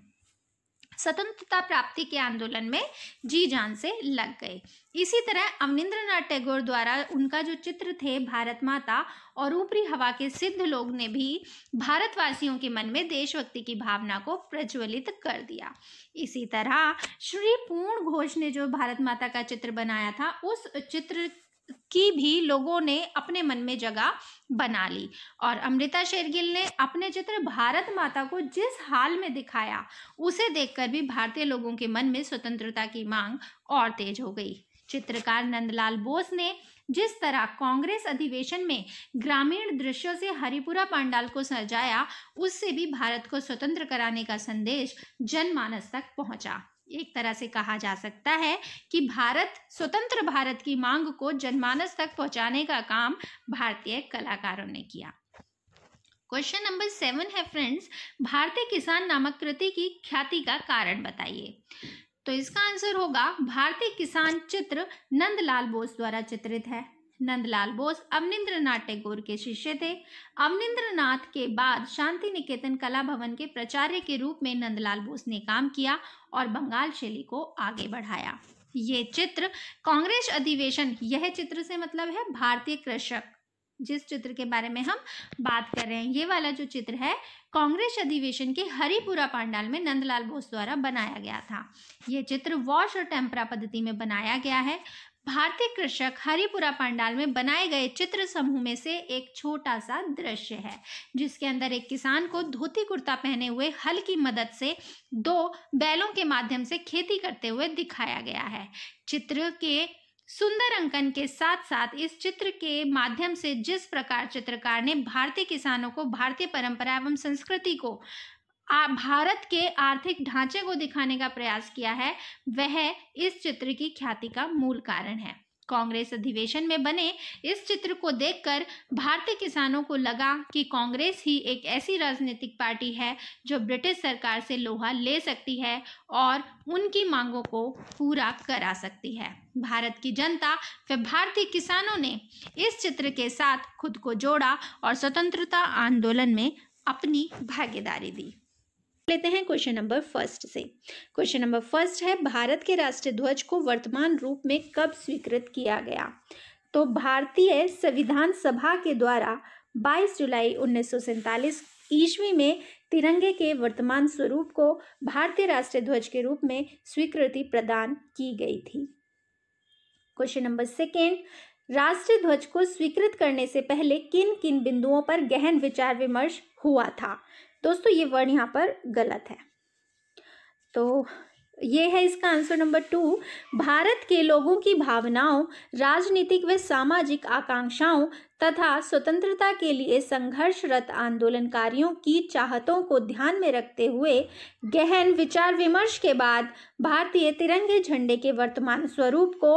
स्वतंत्रता प्राप्ति के आंदोलन में जी जान से लग गए इसी तरह अवनिंद्रनाथ टैगोर द्वारा उनका जो चित्र थे भारत माता और ऊपरी हवा के सिद्ध लोग ने भी भारतवासियों के मन में देशभक्ति की भावना को प्रज्वलित कर दिया इसी तरह श्री पूर्ण घोष ने जो भारत माता का चित्र बनाया था उस चित्र की भी लोगों ने अपने मन में जगह बना ली और अमृता शेरगिल ने अपने चित्र भारत माता को जिस हाल में दिखाया उसे देखकर भी भारतीय लोगों के मन में स्वतंत्रता की मांग और तेज हो गई चित्रकार नंदलाल बोस ने जिस तरह कांग्रेस अधिवेशन में ग्रामीण दृश्यों से हरिपुरा पांडाल को सजाया उससे भी भारत को स्वतंत्र कराने का संदेश जनमानस तक पहुंचा एक तरह से कहा जा सकता है कि भारत स्वतंत्र भारत की मांग को जनमानस तक पहुंचाने का काम भारतीय कलाकारों ने किया क्वेश्चन नंबर सेवन है फ्रेंड्स भारतीय किसान नामक कृति की ख्याति का कारण बताइए तो इसका आंसर होगा भारतीय किसान चित्र नंदलाल बोस द्वारा चित्रित है नंदलाल बोस अवनिंद्रनाथ टैगोर के शिष्य थे अवनिंद्रनाथ के बाद शांति निकेतन कला भवन के प्राचार्य के रूप में नंदलाल बोस ने काम किया और बंगाल शैली को आगे बढ़ाया ये चित्र कांग्रेस अधिवेशन यह चित्र से मतलब है भारतीय कृषक जिस चित्र के बारे में हम बात कर रहे हैं ये वाला जो चित्र है कांग्रेस अधिवेशन के हरिपुरा पांडाल में नंदलाल बोस द्वारा बनाया गया था ये चित्र वॉश और टेम्परा पद्धति में बनाया गया है भारतीय कृषक हरिपुरा पंडाल में बनाए गए चित्र समूह में से एक छोटा सा दृश्य है जिसके अंदर एक किसान को धोती कुर्ता पहने हुए हल की मदद से दो बैलों के माध्यम से खेती करते हुए दिखाया गया है चित्र के सुंदर अंकन के साथ साथ इस चित्र के माध्यम से जिस प्रकार चित्रकार ने भारतीय किसानों को भारतीय परंपरा एवं संस्कृति को भारत के आर्थिक ढांचे को दिखाने का प्रयास किया है वह इस चित्र की ख्याति का मूल कारण है कांग्रेस अधिवेशन में बने इस चित्र को देखकर भारतीय किसानों को लगा कि कांग्रेस ही एक ऐसी राजनीतिक पार्टी है जो ब्रिटिश सरकार से लोहा ले सकती है और उनकी मांगों को पूरा करा सकती है भारत की जनता व भारतीय किसानों ने इस चित्र के साथ खुद को जोड़ा और स्वतंत्रता आंदोलन में अपनी भागीदारी दी लेते हैं क्वेश्चन नंबर फर्स्ट से क्वेश्चन नंबर फर्स्ट है भारत के राष्ट्रीय ध्वज को वर्तमान रूप में कब स्वीकृत किया गया तो भारतीय संविधान सभा के द्वारा 22 जुलाई उन्नीस ईस्वी में तिरंगे के वर्तमान स्वरूप को भारतीय राष्ट्रीय ध्वज के रूप में स्वीकृति प्रदान की गई थी क्वेश्चन नंबर सेकेंड राष्ट्रीय ध्वज को स्वीकृत करने से पहले किन किन बिंदुओं पर गहन विचार विमर्श हुआ था दोस्तों ये वर्ड यहाँ पर गलत है तो ये है इसका आंसर नंबर टू भारत के लोगों की भावनाओं राजनीतिक व सामाजिक आकांक्षाओं तथा स्वतंत्रता के लिए संघर्षरत आंदोलनकारियों की चाहतों को ध्यान में रखते हुए गहन विचार विमर्श के बाद भारतीय तिरंगे झंडे के वर्तमान स्वरूप को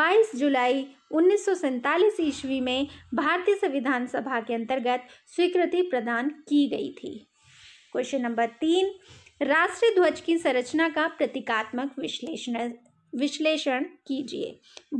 22 जुलाई उन्नीस ईस्वी में भारतीय संविधान सभा के अंतर्गत स्वीकृति प्रदान की गई थी क्वेश्चन नंबर तीन राष्ट्रीय ध्वज की संरचना का प्रतीकात्मक विश्लेषण विश्लेषण कीजिए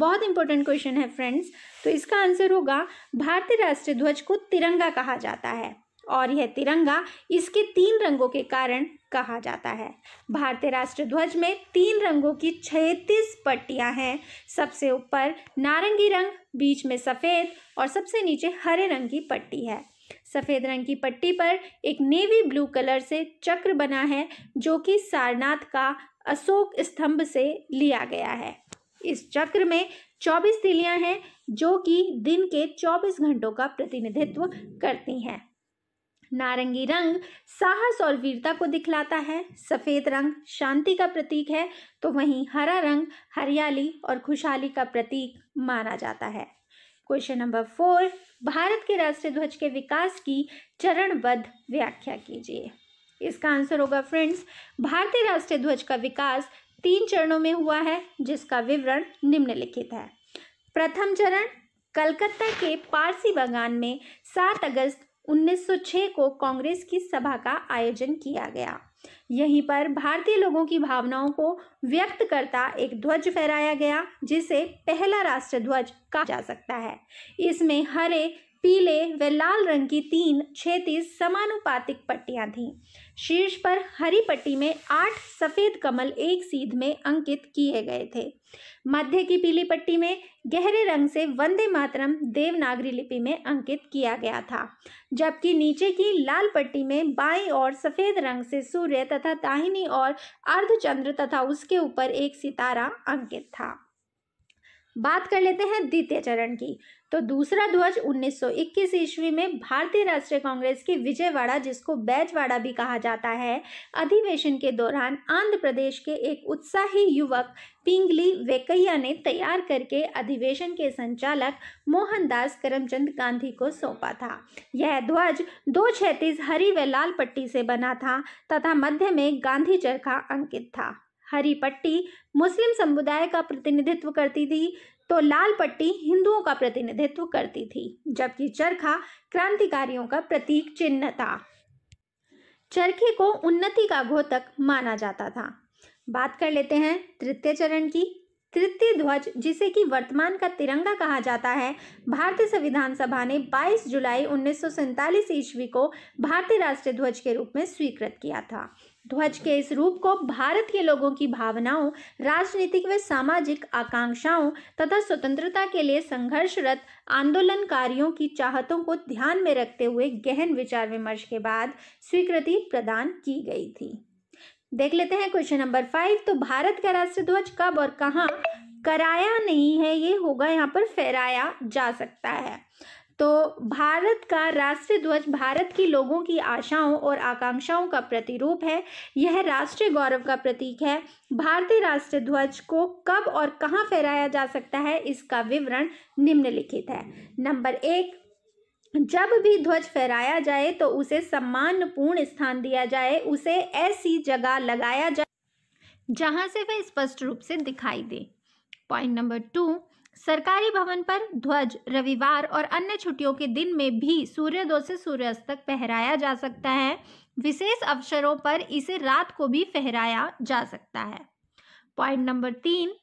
बहुत इंपॉर्टेंट क्वेश्चन है फ्रेंड्स तो इसका आंसर होगा भारतीय राष्ट्रीय ध्वज को तिरंगा कहा जाता है और यह तिरंगा इसके तीन रंगों के कारण कहा जाता है भारतीय राष्ट्र ध्वज में तीन रंगों की छत्तीस पट्टियां हैं सबसे ऊपर नारंगी रंग बीच में सफ़ेद और सबसे नीचे हरे रंग की पट्टी है सफ़ेद रंग की पट्टी पर एक नेवी ब्लू कलर से चक्र बना है जो कि सारनाथ का अशोक स्तंभ से लिया गया है इस चक्र में 24 तिलियां हैं जो कि दिन के 24 घंटों का प्रतिनिधित्व करती हैं नारंगी रंग साहस और वीरता को दिखलाता है सफ़ेद रंग शांति का प्रतीक है तो वहीं हरा रंग हरियाली और खुशहाली का प्रतीक माना जाता है क्वेश्चन नंबर फोर भारत के राष्ट्रीय ध्वज के विकास की चरणबद्ध व्याख्या कीजिए इसका आंसर होगा फ्रेंड्स भारतीय राष्ट्रीय ध्वज का विकास तीन चरणों में हुआ है जिसका विवरण निम्नलिखित है प्रथम चरण कलकत्ता के पारसी बागान में 7 अगस्त 1906 को कांग्रेस की सभा का आयोजन किया गया यहीं पर भारतीय लोगों की भावनाओं को व्यक्त करता एक ध्वज फहराया गया जिसे पहला राष्ट्र ध्वज कहा जा सकता है इसमें हरे पीले व लाल रंग की तीन क्षेत्रीय समानुपातिक पट्टियां थीं शीर्ष पर हरी पट्टी में आठ सफ़ेद कमल एक सीध में अंकित किए गए थे मध्य की पीली पट्टी में गहरे रंग से वंदे मातरम देवनागरी लिपि में अंकित किया गया था जबकि नीचे की लाल पट्टी में बाई और सफ़ेद रंग से सूर्य तथा ताहिनी और अर्धचंद्र तथा उसके ऊपर एक सितारा अंकित था बात कर लेते हैं द्वितीय चरण की तो दूसरा ध्वज 1921 ईस्वी में भारतीय राष्ट्रीय कांग्रेस की विजयवाड़ा जिसको बैजवाड़ा भी कहा जाता है अधिवेशन के दौरान आंध्र प्रदेश के एक उत्साही युवक पिंगली वेकैया ने तैयार करके अधिवेशन के संचालक मोहनदास करमचंद गांधी को सौंपा था यह ध्वज दो छैतीस हरी व लाल पट्टी से बना था तथा मध्य में गांधी चरखा अंकित था हरी पट्टी मुस्लिम समुदाय का प्रतिनिधित्व करती थी तो लाल पट्टी हिंदुओं का प्रतिनिधित्व करती थी जबकि चरखा क्रांतिकारियों का प्रतीक चिन्ह था चरखे को उन्नति का घोतक माना जाता था बात कर लेते हैं तृतीय चरण की तृतीय ध्वज जिसे कि वर्तमान का तिरंगा कहा जाता है भारतीय संविधान सभा ने 22 जुलाई उन्नीस ईस्वी को भारतीय राष्ट्रीय ध्वज के रूप में स्वीकृत किया था ध्वज के इस रूप को भारत के लोगों की भावनाओं राजनीतिक व सामाजिक आकांक्षाओं तथा स्वतंत्रता के लिए संघर्षरत आंदोलनकारियों की चाहतों को ध्यान में रखते हुए गहन विचार विमर्श के बाद स्वीकृति प्रदान की गई थी देख लेते हैं क्वेश्चन नंबर फाइव तो भारत का राष्ट्र ध्वज कब और कहाँ कराया नहीं है ये होगा यहाँ पर फहराया जा सकता है तो भारत का राष्ट्रीय ध्वज भारत की लोगों की आशाओं और आकांक्षाओं का प्रतिरूप है यह राष्ट्रीय गौरव का प्रतीक है भारतीय राष्ट्रीय ध्वज को कब और कहाँ फहराया जा सकता है इसका विवरण निम्नलिखित है नंबर एक जब भी ध्वज फहराया जाए तो उसे सम्मानपूर्ण स्थान दिया जाए उसे ऐसी जगह लगाया जाए जहाँ से वह स्पष्ट रूप से दिखाई दे पॉइंट नंबर टू सरकारी भवन पर ध्वज रविवार और अन्य छुट्टियों के दिन में भी सूर्योदय से सूर्यास्त तक फहराया जा सकता है विशेष अवसरों पर इसे रात को भी फहराया जा सकता है पॉइंट नंबर तीन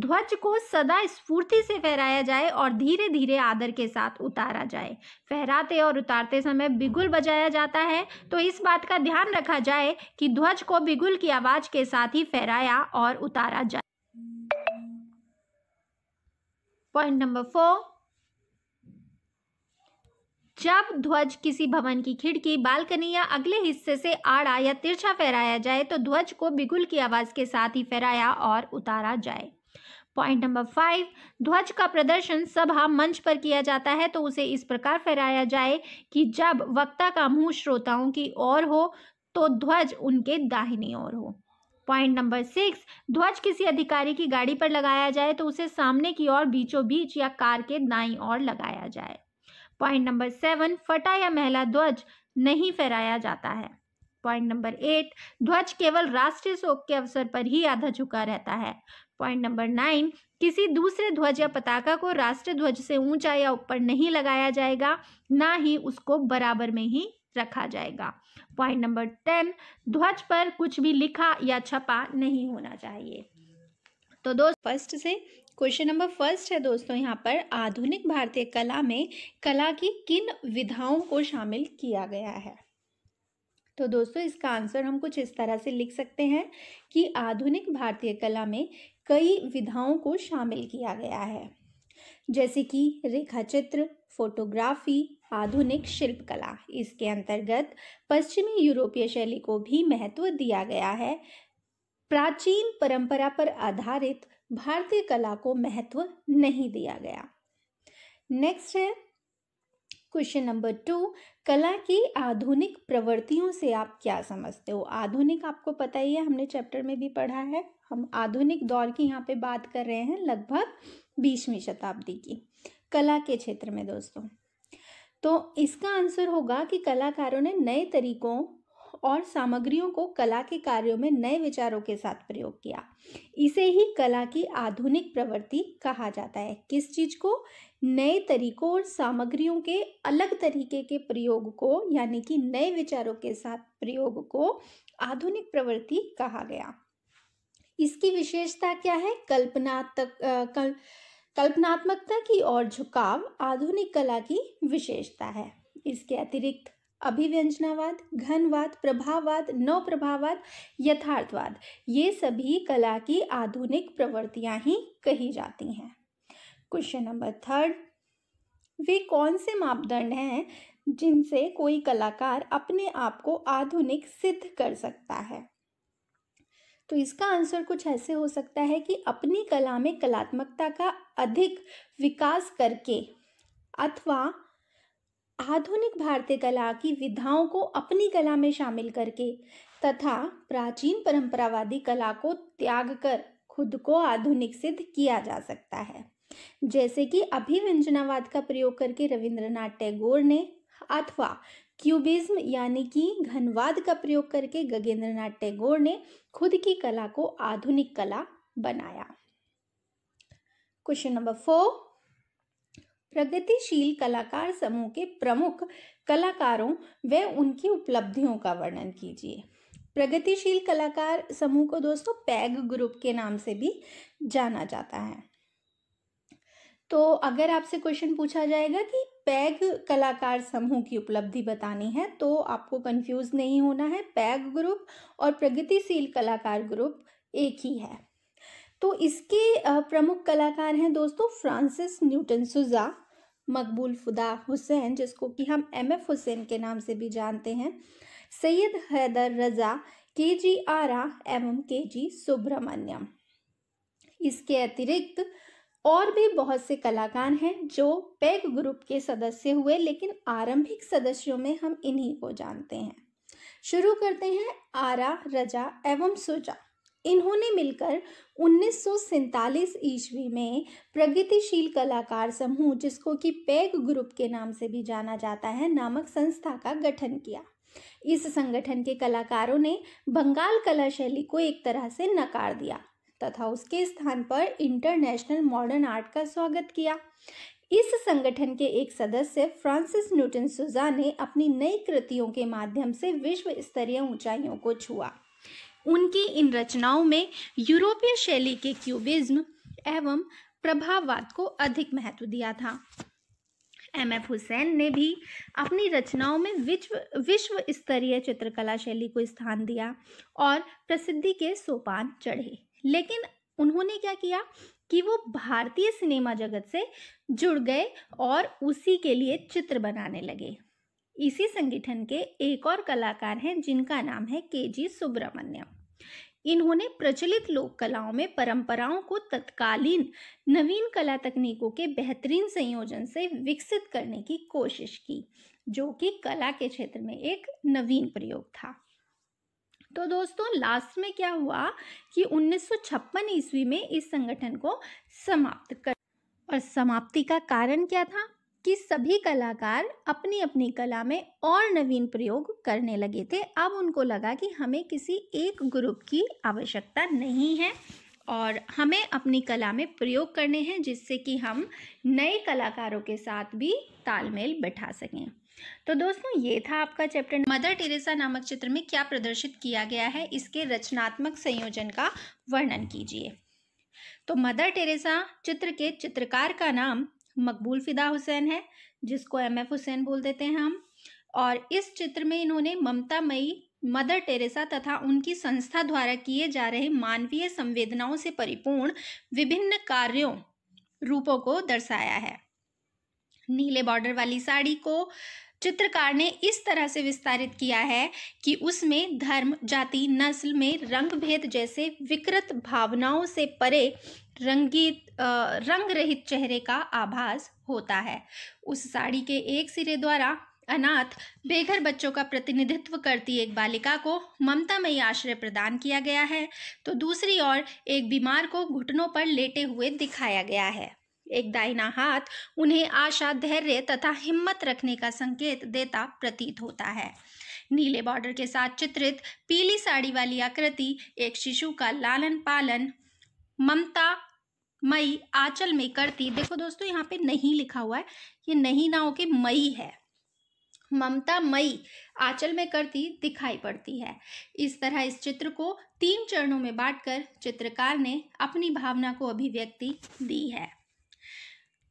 ध्वज को सदा स्फूर्ति से फहराया जाए और धीरे धीरे आदर के साथ उतारा जाए फहराते और उतारते समय बिगुल बजाया जाता है तो इस बात का ध्यान रखा जाए कि ध्वज को बिगुल की आवाज़ के साथ ही फहराया और उतारा जाए पॉइंट नंबर फोर जब ध्वज किसी भवन की खिड़की बालकनी या अगले हिस्से से आड़ा या तिरछा फहराया जाए तो ध्वज को बिगुल की आवाज के साथ ही फहराया और उतारा जाए पॉइंट नंबर फाइव ध्वज का प्रदर्शन सभा मंच पर किया जाता है तो उसे इस प्रकार फहराया जाए कि जब वक्ता का मुंह श्रोताओं की ओर हो तो ध्वज उनके दाहिनी ओर हो पॉइंट नंबर सिक्स ध्वज किसी अधिकारी की गाड़ी पर लगाया जाए तो उसे सामने की ओर बीचों बीच या कार के दाई ओर लगाया जाए पॉइंट नंबर सेवन फटा या महिला ध्वज नहीं फहराया जाता है पॉइंट नंबर एट ध्वज केवल राष्ट्रीय शोक के अवसर पर ही आधा झुका रहता है पॉइंट नंबर नाइन किसी दूसरे ध्वज या पताका को राष्ट्रीय ध्वज से ऊंचा या ऊपर नहीं लगाया जाएगा ना ही उसको बराबर में ही रखा जाएगा पॉइंट नंबर टेन ध्वज पर कुछ भी लिखा या छपा नहीं होना चाहिए तो दोस्त फर्स्ट से क्वेश्चन नंबर फर्स्ट है दोस्तों यहाँ पर आधुनिक भारतीय कला में कला की किन विधाओं को शामिल किया गया है तो दोस्तों इसका आंसर हम कुछ इस तरह से लिख सकते हैं कि आधुनिक भारतीय कला में कई विधाओं को शामिल किया गया है जैसे कि रेखाचित्र फोटोग्राफी आधुनिक शिल्पकला इसके अंतर्गत पश्चिमी यूरोपीय शैली को भी महत्व दिया गया है प्राचीन परंपरा पर आधारित भारतीय कला को महत्व नहीं दिया गया नेक्स्ट है क्वेश्चन नंबर टू कला की आधुनिक प्रवृत्तियों से आप क्या समझते हो आधुनिक आपको पता ही है हमने चैप्टर में भी पढ़ा है हम आधुनिक दौर की यहाँ पे बात कर रहे हैं लगभग बीसवीं शताब्दी की कला के क्षेत्र में दोस्तों तो इसका आंसर होगा कि कलाकारों ने नए तरीकों और सामग्रियों को कला के कार्यों में नए विचारों के साथ प्रयोग किया इसे ही कला की आधुनिक प्रवृत्ति कहा जाता है किस चीज़ को नए तरीकों और सामग्रियों के अलग तरीके के प्रयोग को यानी कि नए विचारों के साथ प्रयोग को आधुनिक प्रवृत्ति कहा गया इसकी विशेषता क्या है कल्पनात्मक कल, कल्पनात्मकता की ओर झुकाव आधुनिक कला की विशेषता है इसके अतिरिक्त अभिव्यंजनावाद घनवाद प्रभाववाद नव प्रभाववाद यथार्थवाद ये सभी कला की आधुनिक प्रवृत्तियां ही कही जाती हैं क्वेश्चन नंबर थर्ड वे कौन से मापदंड हैं जिनसे कोई कलाकार अपने आप को आधुनिक सिद्ध कर सकता है तो इसका आंसर कुछ ऐसे हो सकता है कि अपनी कला में कलात्मकता का अधिक विकास करके अथवा आधुनिक भारतीय कला की विधाओं को अपनी कला में शामिल करके तथा प्राचीन परंपरावादी कला को त्याग कर खुद को आधुनिक सिद्ध किया जा सकता है जैसे कि अभिव्यंजनावाद का प्रयोग करके रविंद्रनाथ टैगोर ने अथवा क्यूबिज्म यानी कि घनवाद का प्रयोग करके गगेंद्रनाथ टैगोर ने खुद की कला को आधुनिक कला बनाया क्वेश्चन नंबर फोर प्रगतिशील कलाकार समूह के प्रमुख कलाकारों व उनकी उपलब्धियों का वर्णन कीजिए प्रगतिशील कलाकार समूह को दोस्तों पैग ग्रुप के नाम से भी जाना जाता है तो अगर आपसे क्वेश्चन पूछा जाएगा कि पैग कलाकार समूह की उपलब्धि बतानी है तो आपको कंफ्यूज नहीं होना है पैग ग्रुप और प्रगतिशील कलाकार ग्रुप एक ही है तो इसके प्रमुख कलाकार हैं दोस्तों फ्रांसिस न्यूटन सुजा मकबूल फुदा हुसैन जिसको कि हम एम एफ हुसैन के नाम से भी जानते हैं सैयद हैदर रज़ा के जी आरा एवं के जी सुब्रमण्यम इसके अतिरिक्त और भी बहुत से कलाकार हैं जो पैग ग्रुप के सदस्य हुए लेकिन आरंभिक सदस्यों में हम इन्हीं को जानते हैं शुरू करते हैं आरा रजा एवं सुजा इन्होंने मिलकर उन्नीस ईस्वी में प्रगतिशील कलाकार समूह जिसको कि पैग ग्रुप के नाम से भी जाना जाता है नामक संस्था का गठन किया इस संगठन के कलाकारों ने बंगाल कला शैली को एक तरह से नकार दिया तथा उसके स्थान पर इंटरनेशनल मॉडर्न आर्ट का स्वागत किया इस संगठन के एक सदस्य फ्रांसिस न्यूटन सुजा ने अपनी नई कृतियों के माध्यम से विश्व स्तरीय ऊंचाइयों को छुआ उनकी इन रचनाओं में यूरोपीय शैली के क्यूबिज्म एवं प्रभाववाद को अधिक महत्व दिया था एम एफ हुसैन ने भी अपनी रचनाओं में विश्व विश्व स्तरीय चित्रकला शैली को स्थान दिया और प्रसिद्धि के सोपान चढ़े लेकिन उन्होंने क्या किया कि वो भारतीय सिनेमा जगत से जुड़ गए और उसी के लिए चित्र बनाने लगे इसी संगठन के एक और कलाकार हैं जिनका नाम है के जी सुब्रमण्यम इन्होंने प्रचलित लोक कलाओं में परंपराओं को तत्कालीन नवीन कला तकनीकों के बेहतरीन संयोजन से विकसित करने की कोशिश की जो कि कला के क्षेत्र में एक नवीन प्रयोग था तो दोस्तों लास्ट में क्या हुआ कि 1956 ईस्वी में इस संगठन को समाप्त कर और समाप्ति का कारण क्या था कि सभी कलाकार अपनी अपनी कला में और नवीन प्रयोग करने लगे थे अब उनको लगा कि हमें किसी एक ग्रुप की आवश्यकता नहीं है और हमें अपनी कला में प्रयोग करने हैं जिससे कि हम नए कलाकारों के साथ भी तालमेल बैठा सकें तो दोस्तों ये था आपका चैप्टर मदर टेरेसा नामक चित्र में क्या प्रदर्शित किया गया है इसके रचनात्मक संयोजन का वर्णन कीजिए तो मदर टेरेसा चित्र के चित्रकार का नाम मकबूल फिदा हुसैन है जिसको एम एफ हुसैन बोल देते हैं हम और इस चित्र में इन्होंने ममता मई मदर टेरेसा तथा उनकी संस्था द्वारा किए जा रहे मानवीय संवेदनाओं से परिपूर्ण विभिन्न कार्यों रूपों को दर्शाया है नीले बॉर्डर वाली साड़ी को चित्रकार ने इस तरह से विस्तारित किया है कि उसमें धर्म जाति नस्ल में रंग भेद जैसे विकृत भावनाओं से परे रंगीत रंग रहित चेहरे का आभास होता है उस साड़ी के एक सिरे द्वारा अनाथ बेघर बच्चों का प्रतिनिधित्व करती एक बालिका को ममतामयी आश्रय प्रदान किया गया है तो दूसरी ओर एक बीमार को घुटनों पर लेटे हुए दिखाया गया है एक दाहिना हाथ उन्हें आशा धैर्य तथा हिम्मत रखने का संकेत देता प्रतीत होता है नीले बॉर्डर के साथ चित्रित पीली साड़ी वाली आकृति एक शिशु का लालन पालन ममता मई आंचल में करती देखो दोस्तों यहाँ पे नहीं लिखा हुआ है ये नहीं ना हो के मई है ममता मई आंचल में करती दिखाई पड़ती है इस तरह इस चित्र को तीन चरणों में बांटकर चित्रकार ने अपनी भावना को अभिव्यक्ति दी है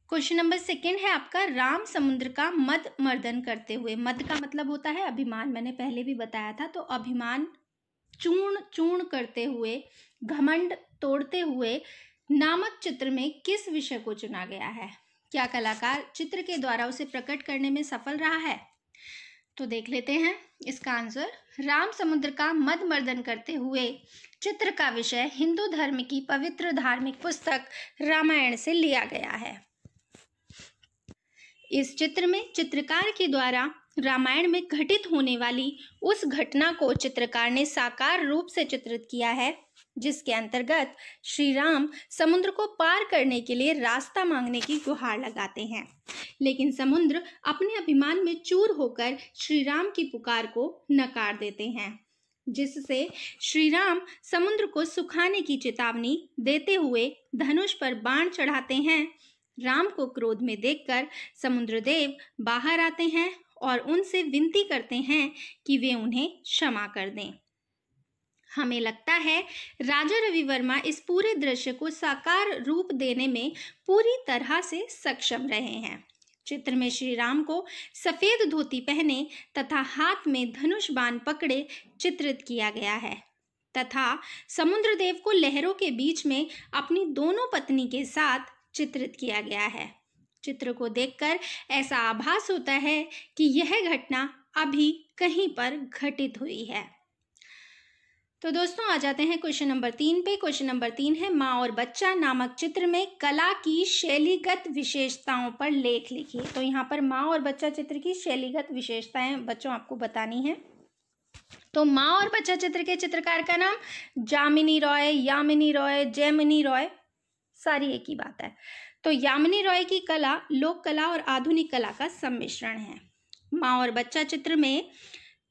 क्वेश्चन नंबर सेकेंड है आपका राम समुद्र का मद मर्दन करते हुए मद का मतलब होता है अभिमान मैंने पहले भी बताया था तो अभिमान चूर्ण चूर्ण करते हुए घमंड तोड़ते हुए नामक चित्र में किस विषय को चुना गया है क्या कलाकार चित्र के द्वारा उसे प्रकट करने में सफल रहा है तो देख लेते हैं इसका आंसर राम समुद्र का मद मर्दन करते हुए चित्र का विषय हिंदू धर्म की पवित्र धार्मिक पुस्तक रामायण से लिया गया है इस चित्र में चित्रकार के द्वारा रामायण में घटित होने वाली उस घटना को चित्रकार ने साकार रूप से चित्रित किया है जिसके अंतर्गत श्री राम समुद्र को पार करने के लिए रास्ता मांगने की गुहार लगाते हैं लेकिन समुद्र अपने अभिमान में चूर होकर श्री राम की पुकार को नकार देते हैं जिससे श्री राम समुद्र को सुखाने की चेतावनी देते हुए धनुष पर बाण चढ़ाते हैं राम को क्रोध में देखकर समुद्रदेव बाहर आते हैं और उनसे विनती करते हैं कि वे उन्हें क्षमा कर दें हमें लगता है राजा रवि वर्मा इस पूरे दृश्य को साकार रूप देने में पूरी तरह से सक्षम रहे हैं चित्र में श्री राम को सफेद धोती पहने तथा हाथ में धनुष बाण पकड़े चित्रित किया गया है तथा समुद्रदेव को लहरों के बीच में अपनी दोनों पत्नी के साथ चित्रित किया गया है चित्र को देखकर ऐसा आभास होता है कि यह घटना अभी कहीं पर घटित हुई है तो दोस्तों आ जाते हैं क्वेश्चन नंबर तीन पे क्वेश्चन नंबर तीन है माँ और बच्चा नामक चित्र में कला की शैलीगत विशेषताओं पर लेख लिखिए तो यहाँ पर माँ और बच्चा चित्र की शैलीगत विशेषताएं बच्चों आपको बतानी है तो माँ और बच्चा चित्र के चित्रकार का नाम जामिनी रॉय यामिनी रॉय जैमिनी रॉय सारी एक ही बात है तो यामिनी रॉय की कला लोक कला और आधुनिक कला का सम्मिश्रण है माँ और बच्चा चित्र में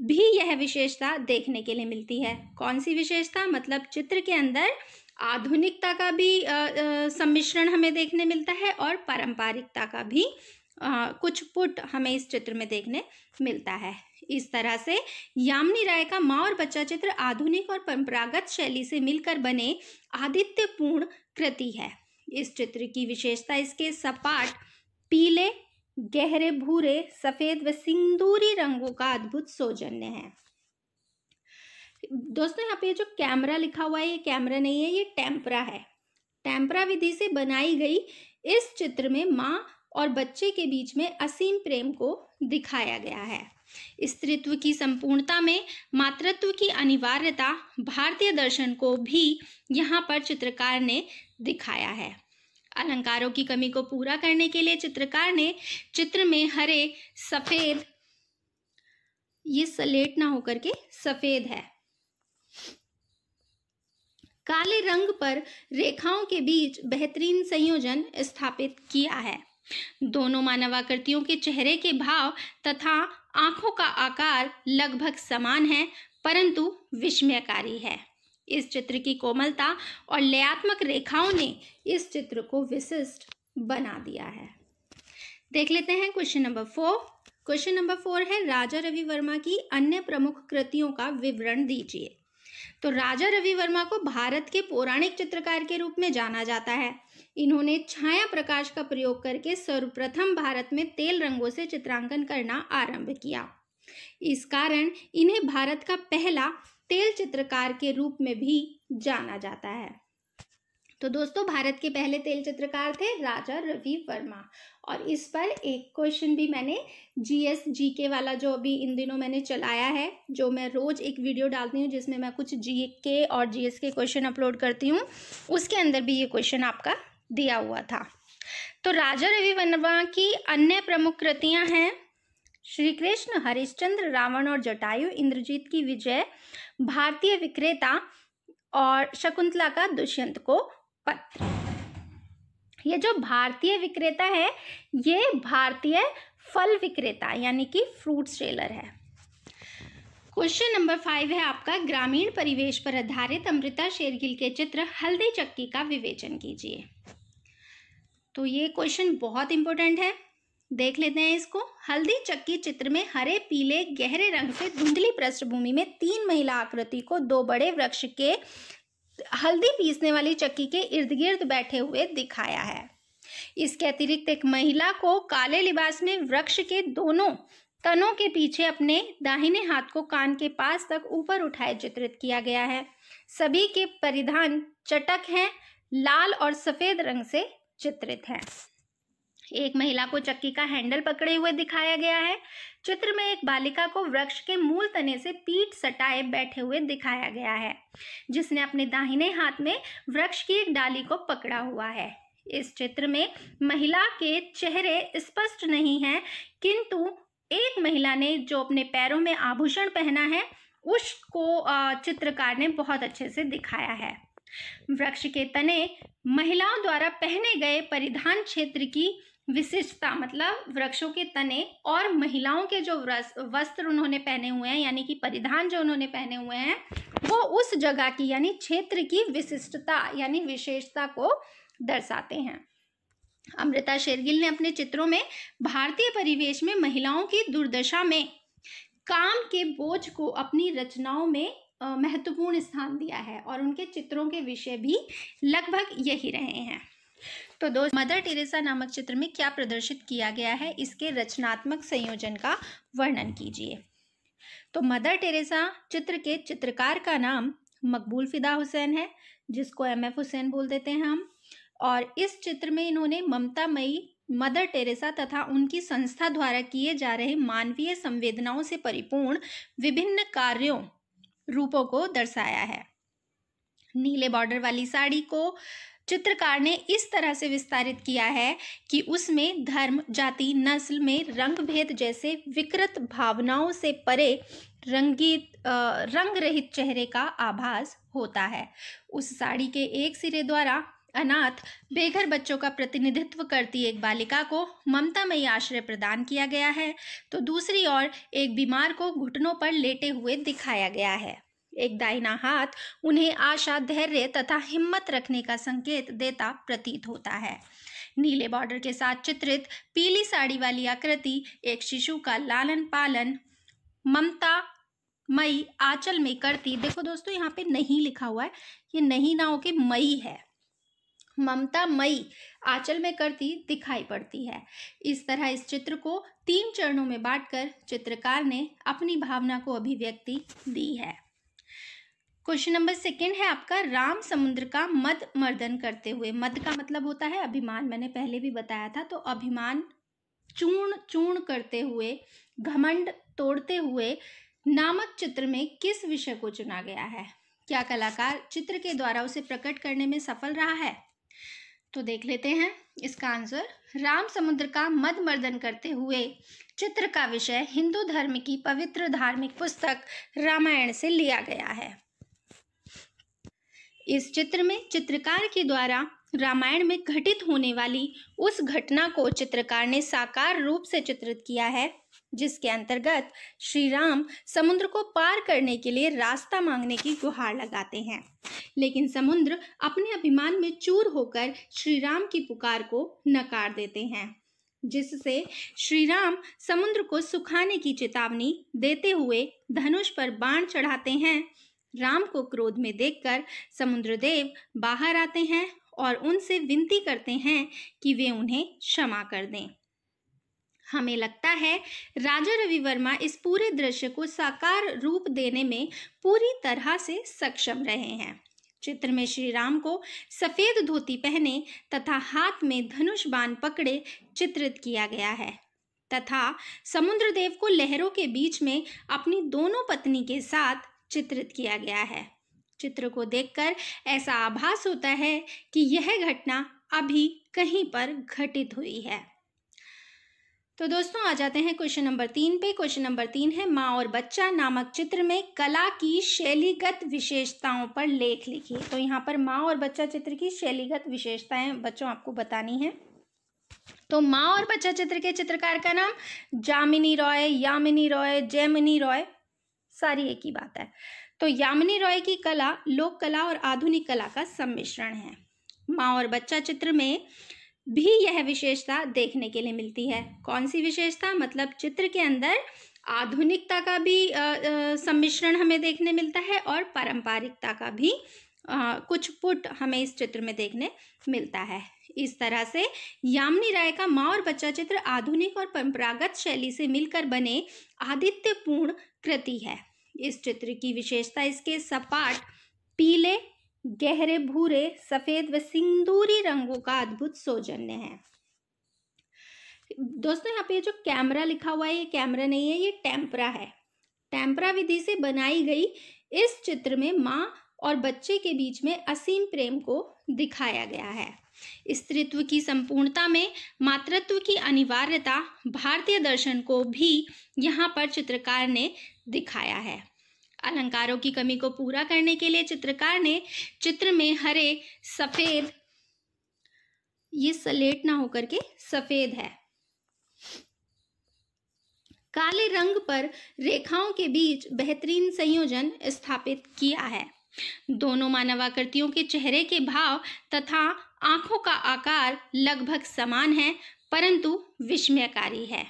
भी यह विशेषता देखने के लिए मिलती है कौन सी विशेषता मतलब चित्र के अंदर आधुनिकता का भी सम्मिश्रण हमें देखने मिलता है और पारंपरिकता का भी आ, कुछ पुट हमें इस चित्र में देखने मिलता है इस तरह से यामिनी राय का माँ और बच्चा चित्र आधुनिक और परंपरागत शैली से मिलकर बने आदित्यपूर्ण कृति है इस चित्र की विशेषता इसके सपाट पीले गहरे भूरे सफेद व सिंदूरी रंगों का अद्भुत सौजन्य है दोस्तों यहाँ पे जो कैमरा लिखा हुआ है ये कैमरा नहीं है ये टेम्परा है टेम्परा विधि से बनाई गई इस चित्र में माँ और बच्चे के बीच में असीम प्रेम को दिखाया गया है स्त्रीत्व की संपूर्णता में मातृत्व की अनिवार्यता भारतीय दर्शन को भी यहाँ पर चित्रकार ने दिखाया है अलंकारों की कमी को पूरा करने के लिए चित्रकार ने चित्र में हरे सफेद ये सलेट ना होकर के सफेद है काले रंग पर रेखाओं के बीच बेहतरीन संयोजन स्थापित किया है दोनों मानवाकृतियों के चेहरे के भाव तथा आंखों का आकार लगभग समान है परंतु विस्मयकारी है इस चित्र की कोमलता और लयात्मक रेखाओं ने इस चित्र को विशिष्ट बना दिया है देख लेते हैं question number four question number four है राजा रवि वर्मा की अन्य प्रमुख कृतियों का विवरण दीजिए तो राजा रवि वर्मा को भारत के पौराणिक चित्रकार के रूप में जाना जाता है इन्होंने छाया प्रकाश का प्रयोग करके सर्वप्रथम भारत में तेल रंगों से चित्रांकन करना आरंभ किया इस कारण इन्हें भारत का पहला तेल चित्रकार के रूप में भी जाना जाता है तो दोस्तों भारत के पहले तेल चित्रकार थे राजा रवि वर्मा और इस पर एक क्वेश्चन भी मैंने जीएस जीके वाला जो अभी इन दिनों मैंने चलाया है जो मैं रोज़ एक वीडियो डालती हूँ जिसमें मैं कुछ जीके और जीएस के क्वेश्चन अपलोड करती हूँ उसके अंदर भी ये क्वेश्चन आपका दिया हुआ था तो राजा रवि वर्मा की अन्य प्रमुख कृतियाँ हैं श्री कृष्ण हरिश्चंद्र रावण और जटायु इंद्रजीत की विजय भारतीय विक्रेता और शकुंतला का दुष्यंत को पत्र ये जो भारतीय विक्रेता है ये भारतीय फल विक्रेता यानी कि फ्रूट सेलर है क्वेश्चन नंबर फाइव है आपका ग्रामीण परिवेश पर आधारित अमृता शेरगिल के चित्र हल्दी चक्की का विवेचन कीजिए तो ये क्वेश्चन बहुत इंपॉर्टेंट है देख लेते हैं इसको हल्दी चक्की चित्र में हरे पीले गहरे रंग से धुंधली पृष्ठभूमि में तीन महिला आकृति को दो बड़े वृक्ष के हल्दी पीसने वाली चक्की के इर्द गिर्द बैठे हुए दिखाया है इसके अतिरिक्त एक महिला को काले लिबास में वृक्ष के दोनों तनों के पीछे अपने दाहिने हाथ को कान के पास तक ऊपर उठाए चित्रित किया गया है सभी के परिधान चटक हैं लाल और सफेद रंग से चित्रित हैं एक महिला को चक्की का हैंडल पकड़े हुए दिखाया गया है चित्र में एक बालिका को वृक्ष के मूल तने से पीठ सटाए बैठे हुए दिखाया गया है जिसने अपने दाहिने हाथ में वृक्ष की एक डाली को पकड़ा हुआ है इस चित्र में महिला के चेहरे स्पष्ट नहीं हैं किंतु एक महिला ने जो अपने पैरों में आभूषण पहना है उसको चित्रकार ने बहुत अच्छे से दिखाया है वृक्ष के तने महिलाओं द्वारा पहने गए परिधान क्षेत्र की विशिष्टता मतलब वृक्षों के तने और महिलाओं के जो वस्त्र उन्होंने पहने हुए हैं यानी कि परिधान जो उन्होंने पहने हुए हैं वो उस जगह की यानी क्षेत्र की विशिष्टता यानी विशेषता को दर्शाते हैं अमृता शेरगिल ने अपने चित्रों में भारतीय परिवेश में महिलाओं की दुर्दशा में काम के बोझ को अपनी रचनाओं में महत्वपूर्ण स्थान दिया है और उनके चित्रों के विषय भी लगभग यही रहे हैं तो दोस्त मदर टेरेसा नामक चित्र में क्या प्रदर्शित किया गया है इसके रचनात्मक संयोजन का वर्णन कीजिए तो मदर टेरेसा चित्र के चित्रकार का नाम मकबूल फिदा हुसैन है जिसको एम एफ हुसैन बोल देते हैं हम और इस चित्र में इन्होंने ममता मई मदर टेरेसा तथा उनकी संस्था द्वारा किए जा रहे मानवीय संवेदनाओं से परिपूर्ण विभिन्न कार्यों रूपों को दर्शाया है नीले बॉर्डर वाली साड़ी को चित्रकार ने इस तरह से विस्तारित किया है कि उसमें धर्म जाति नस्ल में रंग भेद जैसे विकृत भावनाओं से परे रंगीत रंग रहित चेहरे का आभास होता है उस साड़ी के एक सिरे द्वारा अनाथ बेघर बच्चों का प्रतिनिधित्व करती एक बालिका को ममतामयी आश्रय प्रदान किया गया है तो दूसरी ओर एक बीमार को घुटनों पर लेटे हुए दिखाया गया है एक दाहिना हाथ उन्हें आशा धैर्य तथा हिम्मत रखने का संकेत देता प्रतीत होता है नीले बॉर्डर के साथ चित्रित पीली साड़ी वाली आकृति एक शिशु का लालन पालन ममता मई आंचल में करती देखो दोस्तों यहाँ पे नहीं लिखा हुआ है ये नहीं ना हो के मई है ममता मई आंचल में करती दिखाई पड़ती है इस तरह इस चित्र को तीन चरणों में बांटकर चित्रकार ने अपनी भावना को अभिव्यक्ति दी है क्वेश्चन नंबर सेकेंड है आपका राम समुद्र का मद मर्दन करते हुए मद का मतलब होता है अभिमान मैंने पहले भी बताया था तो अभिमान चूर्ण चूर्ण करते हुए घमंड तोड़ते हुए नामक चित्र में किस विषय को चुना गया है क्या कलाकार चित्र के द्वारा उसे प्रकट करने में सफल रहा है तो देख लेते हैं इसका आंसर राम समुद्र का मद मर्दन करते हुए चित्र का विषय हिंदू धर्म की पवित्र धार्मिक पुस्तक रामायण से लिया गया है इस चित्र में चित्रकार के द्वारा रामायण में घटित होने वाली उस घटना को चित्रकार ने साकार रूप से चित्रित किया है जिसके अंतर्गत श्री राम समुद्र को पार करने के लिए रास्ता मांगने की गुहार लगाते हैं लेकिन समुद्र अपने अभिमान में चूर होकर श्री राम की पुकार को नकार देते हैं जिससे श्री राम समुद्र को सुखाने की चेतावनी देते हुए धनुष पर बाण चढ़ाते हैं राम को क्रोध में देखकर समुद्रदेव बाहर आते हैं और उनसे विनती करते हैं कि वे उन्हें क्षमा कर दें हमें लगता है राजा रवि वर्मा इस पूरे दृश्य को साकार रूप देने में पूरी तरह से सक्षम रहे हैं चित्र में श्री राम को सफेद धोती पहने तथा हाथ में धनुष बाण पकड़े चित्रित किया गया है तथा समुद्रदेव को लहरों के बीच में अपनी दोनों पत्नी के साथ चित्रित किया गया है चित्र को देखकर ऐसा आभास होता है कि यह घटना अभी कहीं पर घटित हुई है तो दोस्तों आ जाते हैं क्वेश्चन नंबर तीन पे क्वेश्चन नंबर तीन है माँ और बच्चा नामक चित्र में कला की शैलीगत विशेषताओं पर लेख लिखिए तो यहाँ पर माँ और बच्चा चित्र की शैलीगत विशेषताएं बच्चों आपको बतानी है तो माँ और बच्चा चित्र के चित्रकार का नाम जामिनी रॉय यामिनी रॉय जैमिनी रॉय सारी एक ही बात है तो यामिनी रॉय की कला लोक कला और आधुनिक कला का सम्मिश्रण है माँ और बच्चा चित्र में भी यह विशेषता देखने के लिए मिलती है कौन सी विशेषता मतलब चित्र के अंदर आधुनिकता का भी सम्मिश्रण हमें देखने मिलता है और पारंपरिकता का भी आ, कुछ पुट हमें इस चित्र में देखने मिलता है इस तरह से यामिनी राय का माँ और बच्चा चित्र आधुनिक और परंपरागत शैली से मिलकर बने आदित्यपूर्ण कृति है इस चित्र की विशेषता इसके सपाट पीले गहरे भूरे सफेद व सिंदूरी रंगों का अद्भुत सौजन्य है दोस्तों यहाँ पे जो कैमरा लिखा हुआ है ये कैमरा नहीं है ये टेम्परा है टेम्परा विधि से बनाई गई इस चित्र में माँ और बच्चे के बीच में असीम प्रेम को दिखाया गया है स्त्रीत्व की संपूर्णता में मातृत्व की अनिवार्यता भारतीय दर्शन को भी यहाँ पर चित्रकार ने दिखाया है अलंकारों की कमी को पूरा करने के लिए चित्रकार ने चित्र में हरे सफेद ये सलेट ना होकर के सफेद है काले रंग पर रेखाओं के बीच बेहतरीन संयोजन स्थापित किया है दोनों मानवाकृतियों के चेहरे के भाव तथा आंखों का आकार लगभग समान है परंतु विस्मयकारी है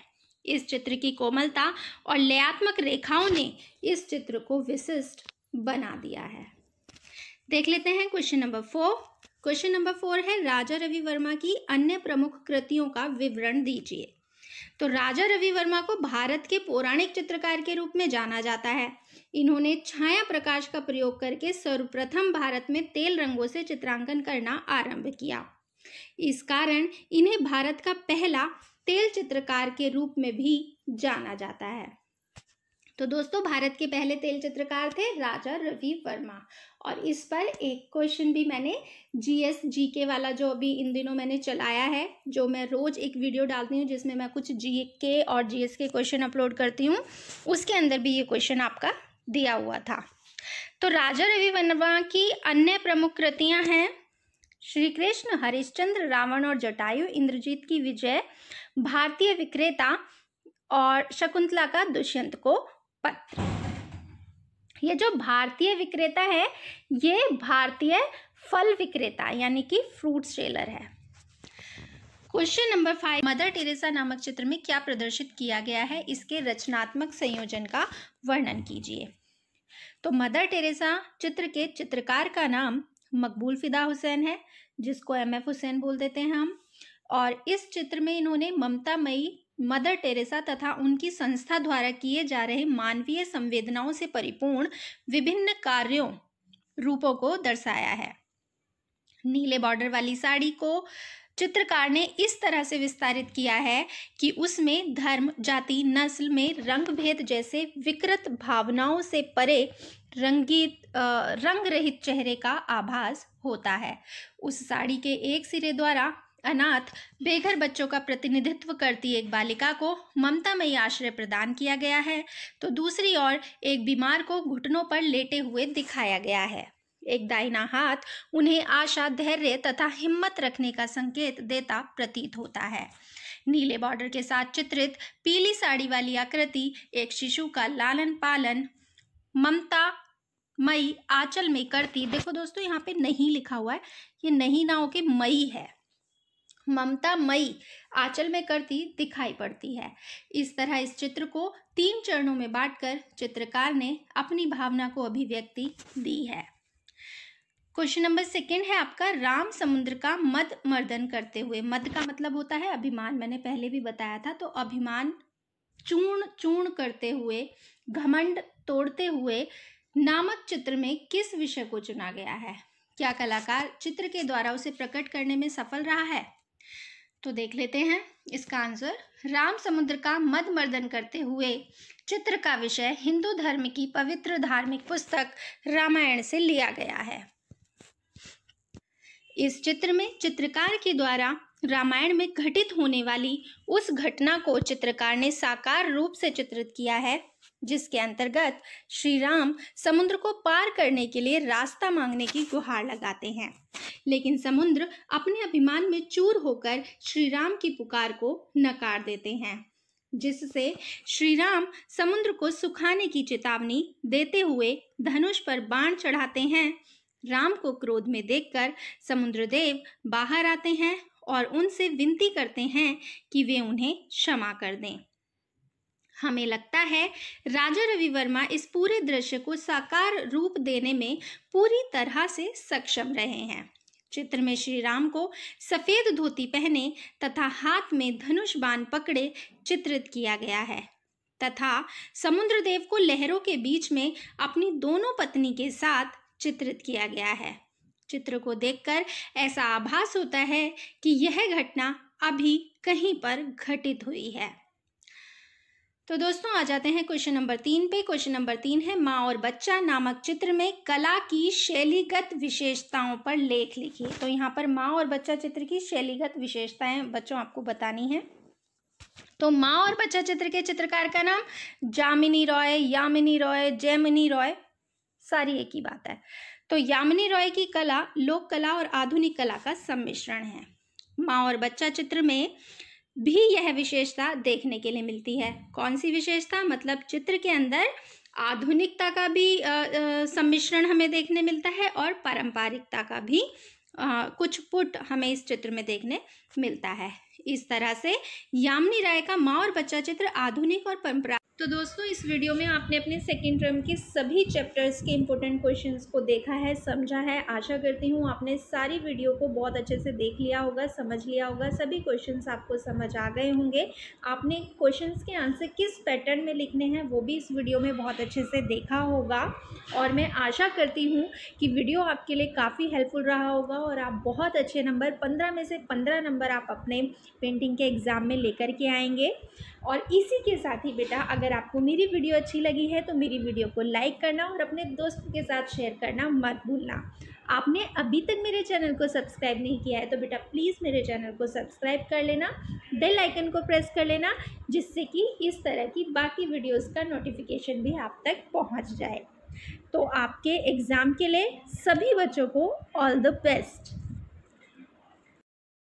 इस चित्र की कोमलता और लयात्मक रेखाओं ने इस चित्र को विशिष्ट बना दिया है देख लेते हैं question number four question number four है राजा रवि वर्मा की अन्य प्रमुख कृतियों का विवरण दीजिए तो राजा रवि वर्मा को भारत के पौराणिक चित्रकार के रूप में जाना जाता है इन्होंने छाया प्रकाश का प्रयोग करके सर्वप्रथम भारत में तेल रंगों से चित्रांकन करना आरंभ किया इस कारण इन्हें भारत का पहला तेल चित्रकार के रूप में भी जाना जाता है तो दोस्तों भारत के पहले तेल चित्रकार थे राजा रवि वर्मा और इस पर एक क्वेश्चन भी मैंने जीएस जीके वाला जो अभी इन दिनों मैंने चलाया है जो मैं रोज़ एक वीडियो डालती हूँ जिसमें मैं कुछ जीके और जीएस के क्वेश्चन अपलोड करती हूँ उसके अंदर भी ये क्वेश्चन आपका दिया हुआ था तो राजा रवि वर्मा की अन्य प्रमुख कृतियाँ हैं श्री कृष्ण हरिश्चंद्र रावण और जटायु इंद्रजीत की विजय भारतीय विक्रेता और शकुंतला का दुष्यंत को पत्र ये जो भारतीय विक्रेता है ये भारतीय फल विक्रेता यानी कि फ्रूट सेलर है question number five Mother Teresa नामक चित्र में क्या प्रदर्शित किया गया है इसके रचनात्मक संयोजन का वर्णन कीजिए तो मदर टेरेसा चित्र के चित्रकार का नाम मकबूल फिदा हुसैन है जिसको एम एफ हुसैन बोल देते हैं हम और इस चित्र में इन्होंने ममता मई मदर टेरेसा तथा उनकी संस्था द्वारा किए जा रहे मानवीय संवेदनाओं से परिपूर्ण विभिन्न कार्यों रूपों को दर्शाया है नीले बॉर्डर वाली साड़ी को चित्रकार ने इस तरह से विस्तारित किया है कि उसमें धर्म जाति नस्ल में रंग भेद जैसे विकृत भावनाओं से परे रंगीत रंग रहित चेहरे का आभास होता है उस साड़ी के एक सिरे द्वारा अनाथ बेघर बच्चों का प्रतिनिधित्व करती एक बालिका को ममतामयी आश्रय प्रदान किया गया है तो दूसरी ओर एक बीमार को घुटनों पर लेटे हुए दिखाया गया है एक दाहिना हाथ उन्हें आशा धैर्य तथा हिम्मत रखने का संकेत देता प्रतीत होता है नीले बॉर्डर के साथ चित्रित पीली साड़ी वाली आकृति एक शिशु का लालन पालन ममता मई आंचल में करती देखो दोस्तों यहाँ पे नहीं लिखा हुआ है ये नहीं ना हो के मई है ममता मई आंचल में करती दिखाई पड़ती है इस तरह इस चित्र को तीन चरणों में बांटकर चित्रकार ने अपनी भावना को अभिव्यक्ति दी है क्वेश्चन नंबर सेकंड है आपका राम समुद्र का मद मर्दन करते हुए मद का मतलब होता है अभिमान मैंने पहले भी बताया था तो अभिमान चूर्ण चूर्ण करते हुए घमंड तोड़ते हुए नामक चित्र में किस विषय को चुना गया है क्या कलाकार चित्र के द्वारा उसे प्रकट करने में सफल रहा है तो देख लेते हैं इसका आंसर राम समुद्र का मद मर्दन करते हुए चित्र का विषय हिंदू धर्म की पवित्र धार्मिक पुस्तक रामायण से लिया गया है इस चित्र में चित्रकार के द्वारा रामायण में घटित होने वाली उस घटना को चित्रकार ने साकार रूप से चित्रित किया है जिसके अंतर्गत श्री राम समुद्र को पार करने के लिए रास्ता मांगने की गुहार लगाते हैं लेकिन समुद्र अपने अभिमान में चूर होकर श्री राम की पुकार को नकार देते हैं जिससे श्री राम समुद्र को सुखाने की चेतावनी देते हुए धनुष पर बाण चढ़ाते हैं राम को क्रोध में देखकर देव बाहर आते हैं और उनसे विनती करते हैं कि वे उन्हें क्षमा कर दें हमें लगता है राजा रवि वर्मा इस पूरे दृश्य को साकार रूप देने में पूरी तरह से सक्षम रहे हैं चित्र में श्री राम को सफेद धोती पहने तथा हाथ में धनुष बाण पकड़े चित्रित किया गया है तथा समुद्र देव को लहरों के बीच में अपनी दोनों पत्नी के साथ चित्रित किया गया है चित्र को देखकर ऐसा आभास होता है कि यह घटना अभी कहीं पर घटित हुई है तो दोस्तों आ जाते हैं क्वेश्चन नंबर तीन पे क्वेश्चन नंबर तीन है माँ और बच्चा नामक चित्र में कला की शैलीगत विशेषताओं पर लेख लिखिए तो यहाँ पर माँ और बच्चा चित्र की शैलीगत विशेषताएं बच्चों आपको बतानी है तो माँ और बच्चा चित्र के चित्रकार का नाम जामिनी रॉय यामिनी रॉय जैमिनी रॉय सारी एक ही बात है तो यामिनी रॉय की कला लोक कला और आधुनिक कला का सम्मिश्रण है माँ और बच्चा चित्र में भी यह विशेषता देखने के लिए मिलती है कौन सी विशेषता मतलब चित्र के अंदर आधुनिकता का भी सम्मिश्रण हमें देखने मिलता है और पारंपरिकता का भी आ, कुछ पुट हमें इस चित्र में देखने मिलता है इस तरह से यामिनी राय का माँ और बच्चा चित्र आधुनिक और परंपरा तो दोस्तों इस वीडियो में आपने अपने सेकेंड टर्म के सभी चैप्टर्स के इम्पोर्टेंट क्वेश्चंस को देखा है समझा है आशा करती हूँ आपने सारी वीडियो को बहुत अच्छे से देख लिया होगा समझ लिया होगा सभी क्वेश्चंस आपको समझ आ गए होंगे आपने क्वेश्चंस के आंसर किस पैटर्न में लिखने हैं वो भी इस वीडियो में बहुत अच्छे से देखा होगा और मैं आशा करती हूँ कि वीडियो आपके लिए काफ़ी हेल्पफुल रहा होगा और आप बहुत अच्छे नंबर पंद्रह में से पंद्रह नंबर आप अपने पेंटिंग के एग्ज़ाम में लेकर के आएँगे और इसी के साथ ही बेटा अगर आपको मेरी वीडियो अच्छी लगी है तो मेरी वीडियो को लाइक करना और अपने दोस्तों के साथ शेयर करना मत भूलना आपने अभी तक मेरे चैनल को सब्सक्राइब नहीं किया है तो बेटा प्लीज़ मेरे चैनल को सब्सक्राइब कर लेना बेल आइकन को प्रेस कर लेना जिससे कि इस तरह की बाकी वीडियोस का नोटिफिकेशन भी आप तक पहुंच जाए तो आपके एग्ज़ाम के लिए सभी बच्चों को ऑल द बेस्ट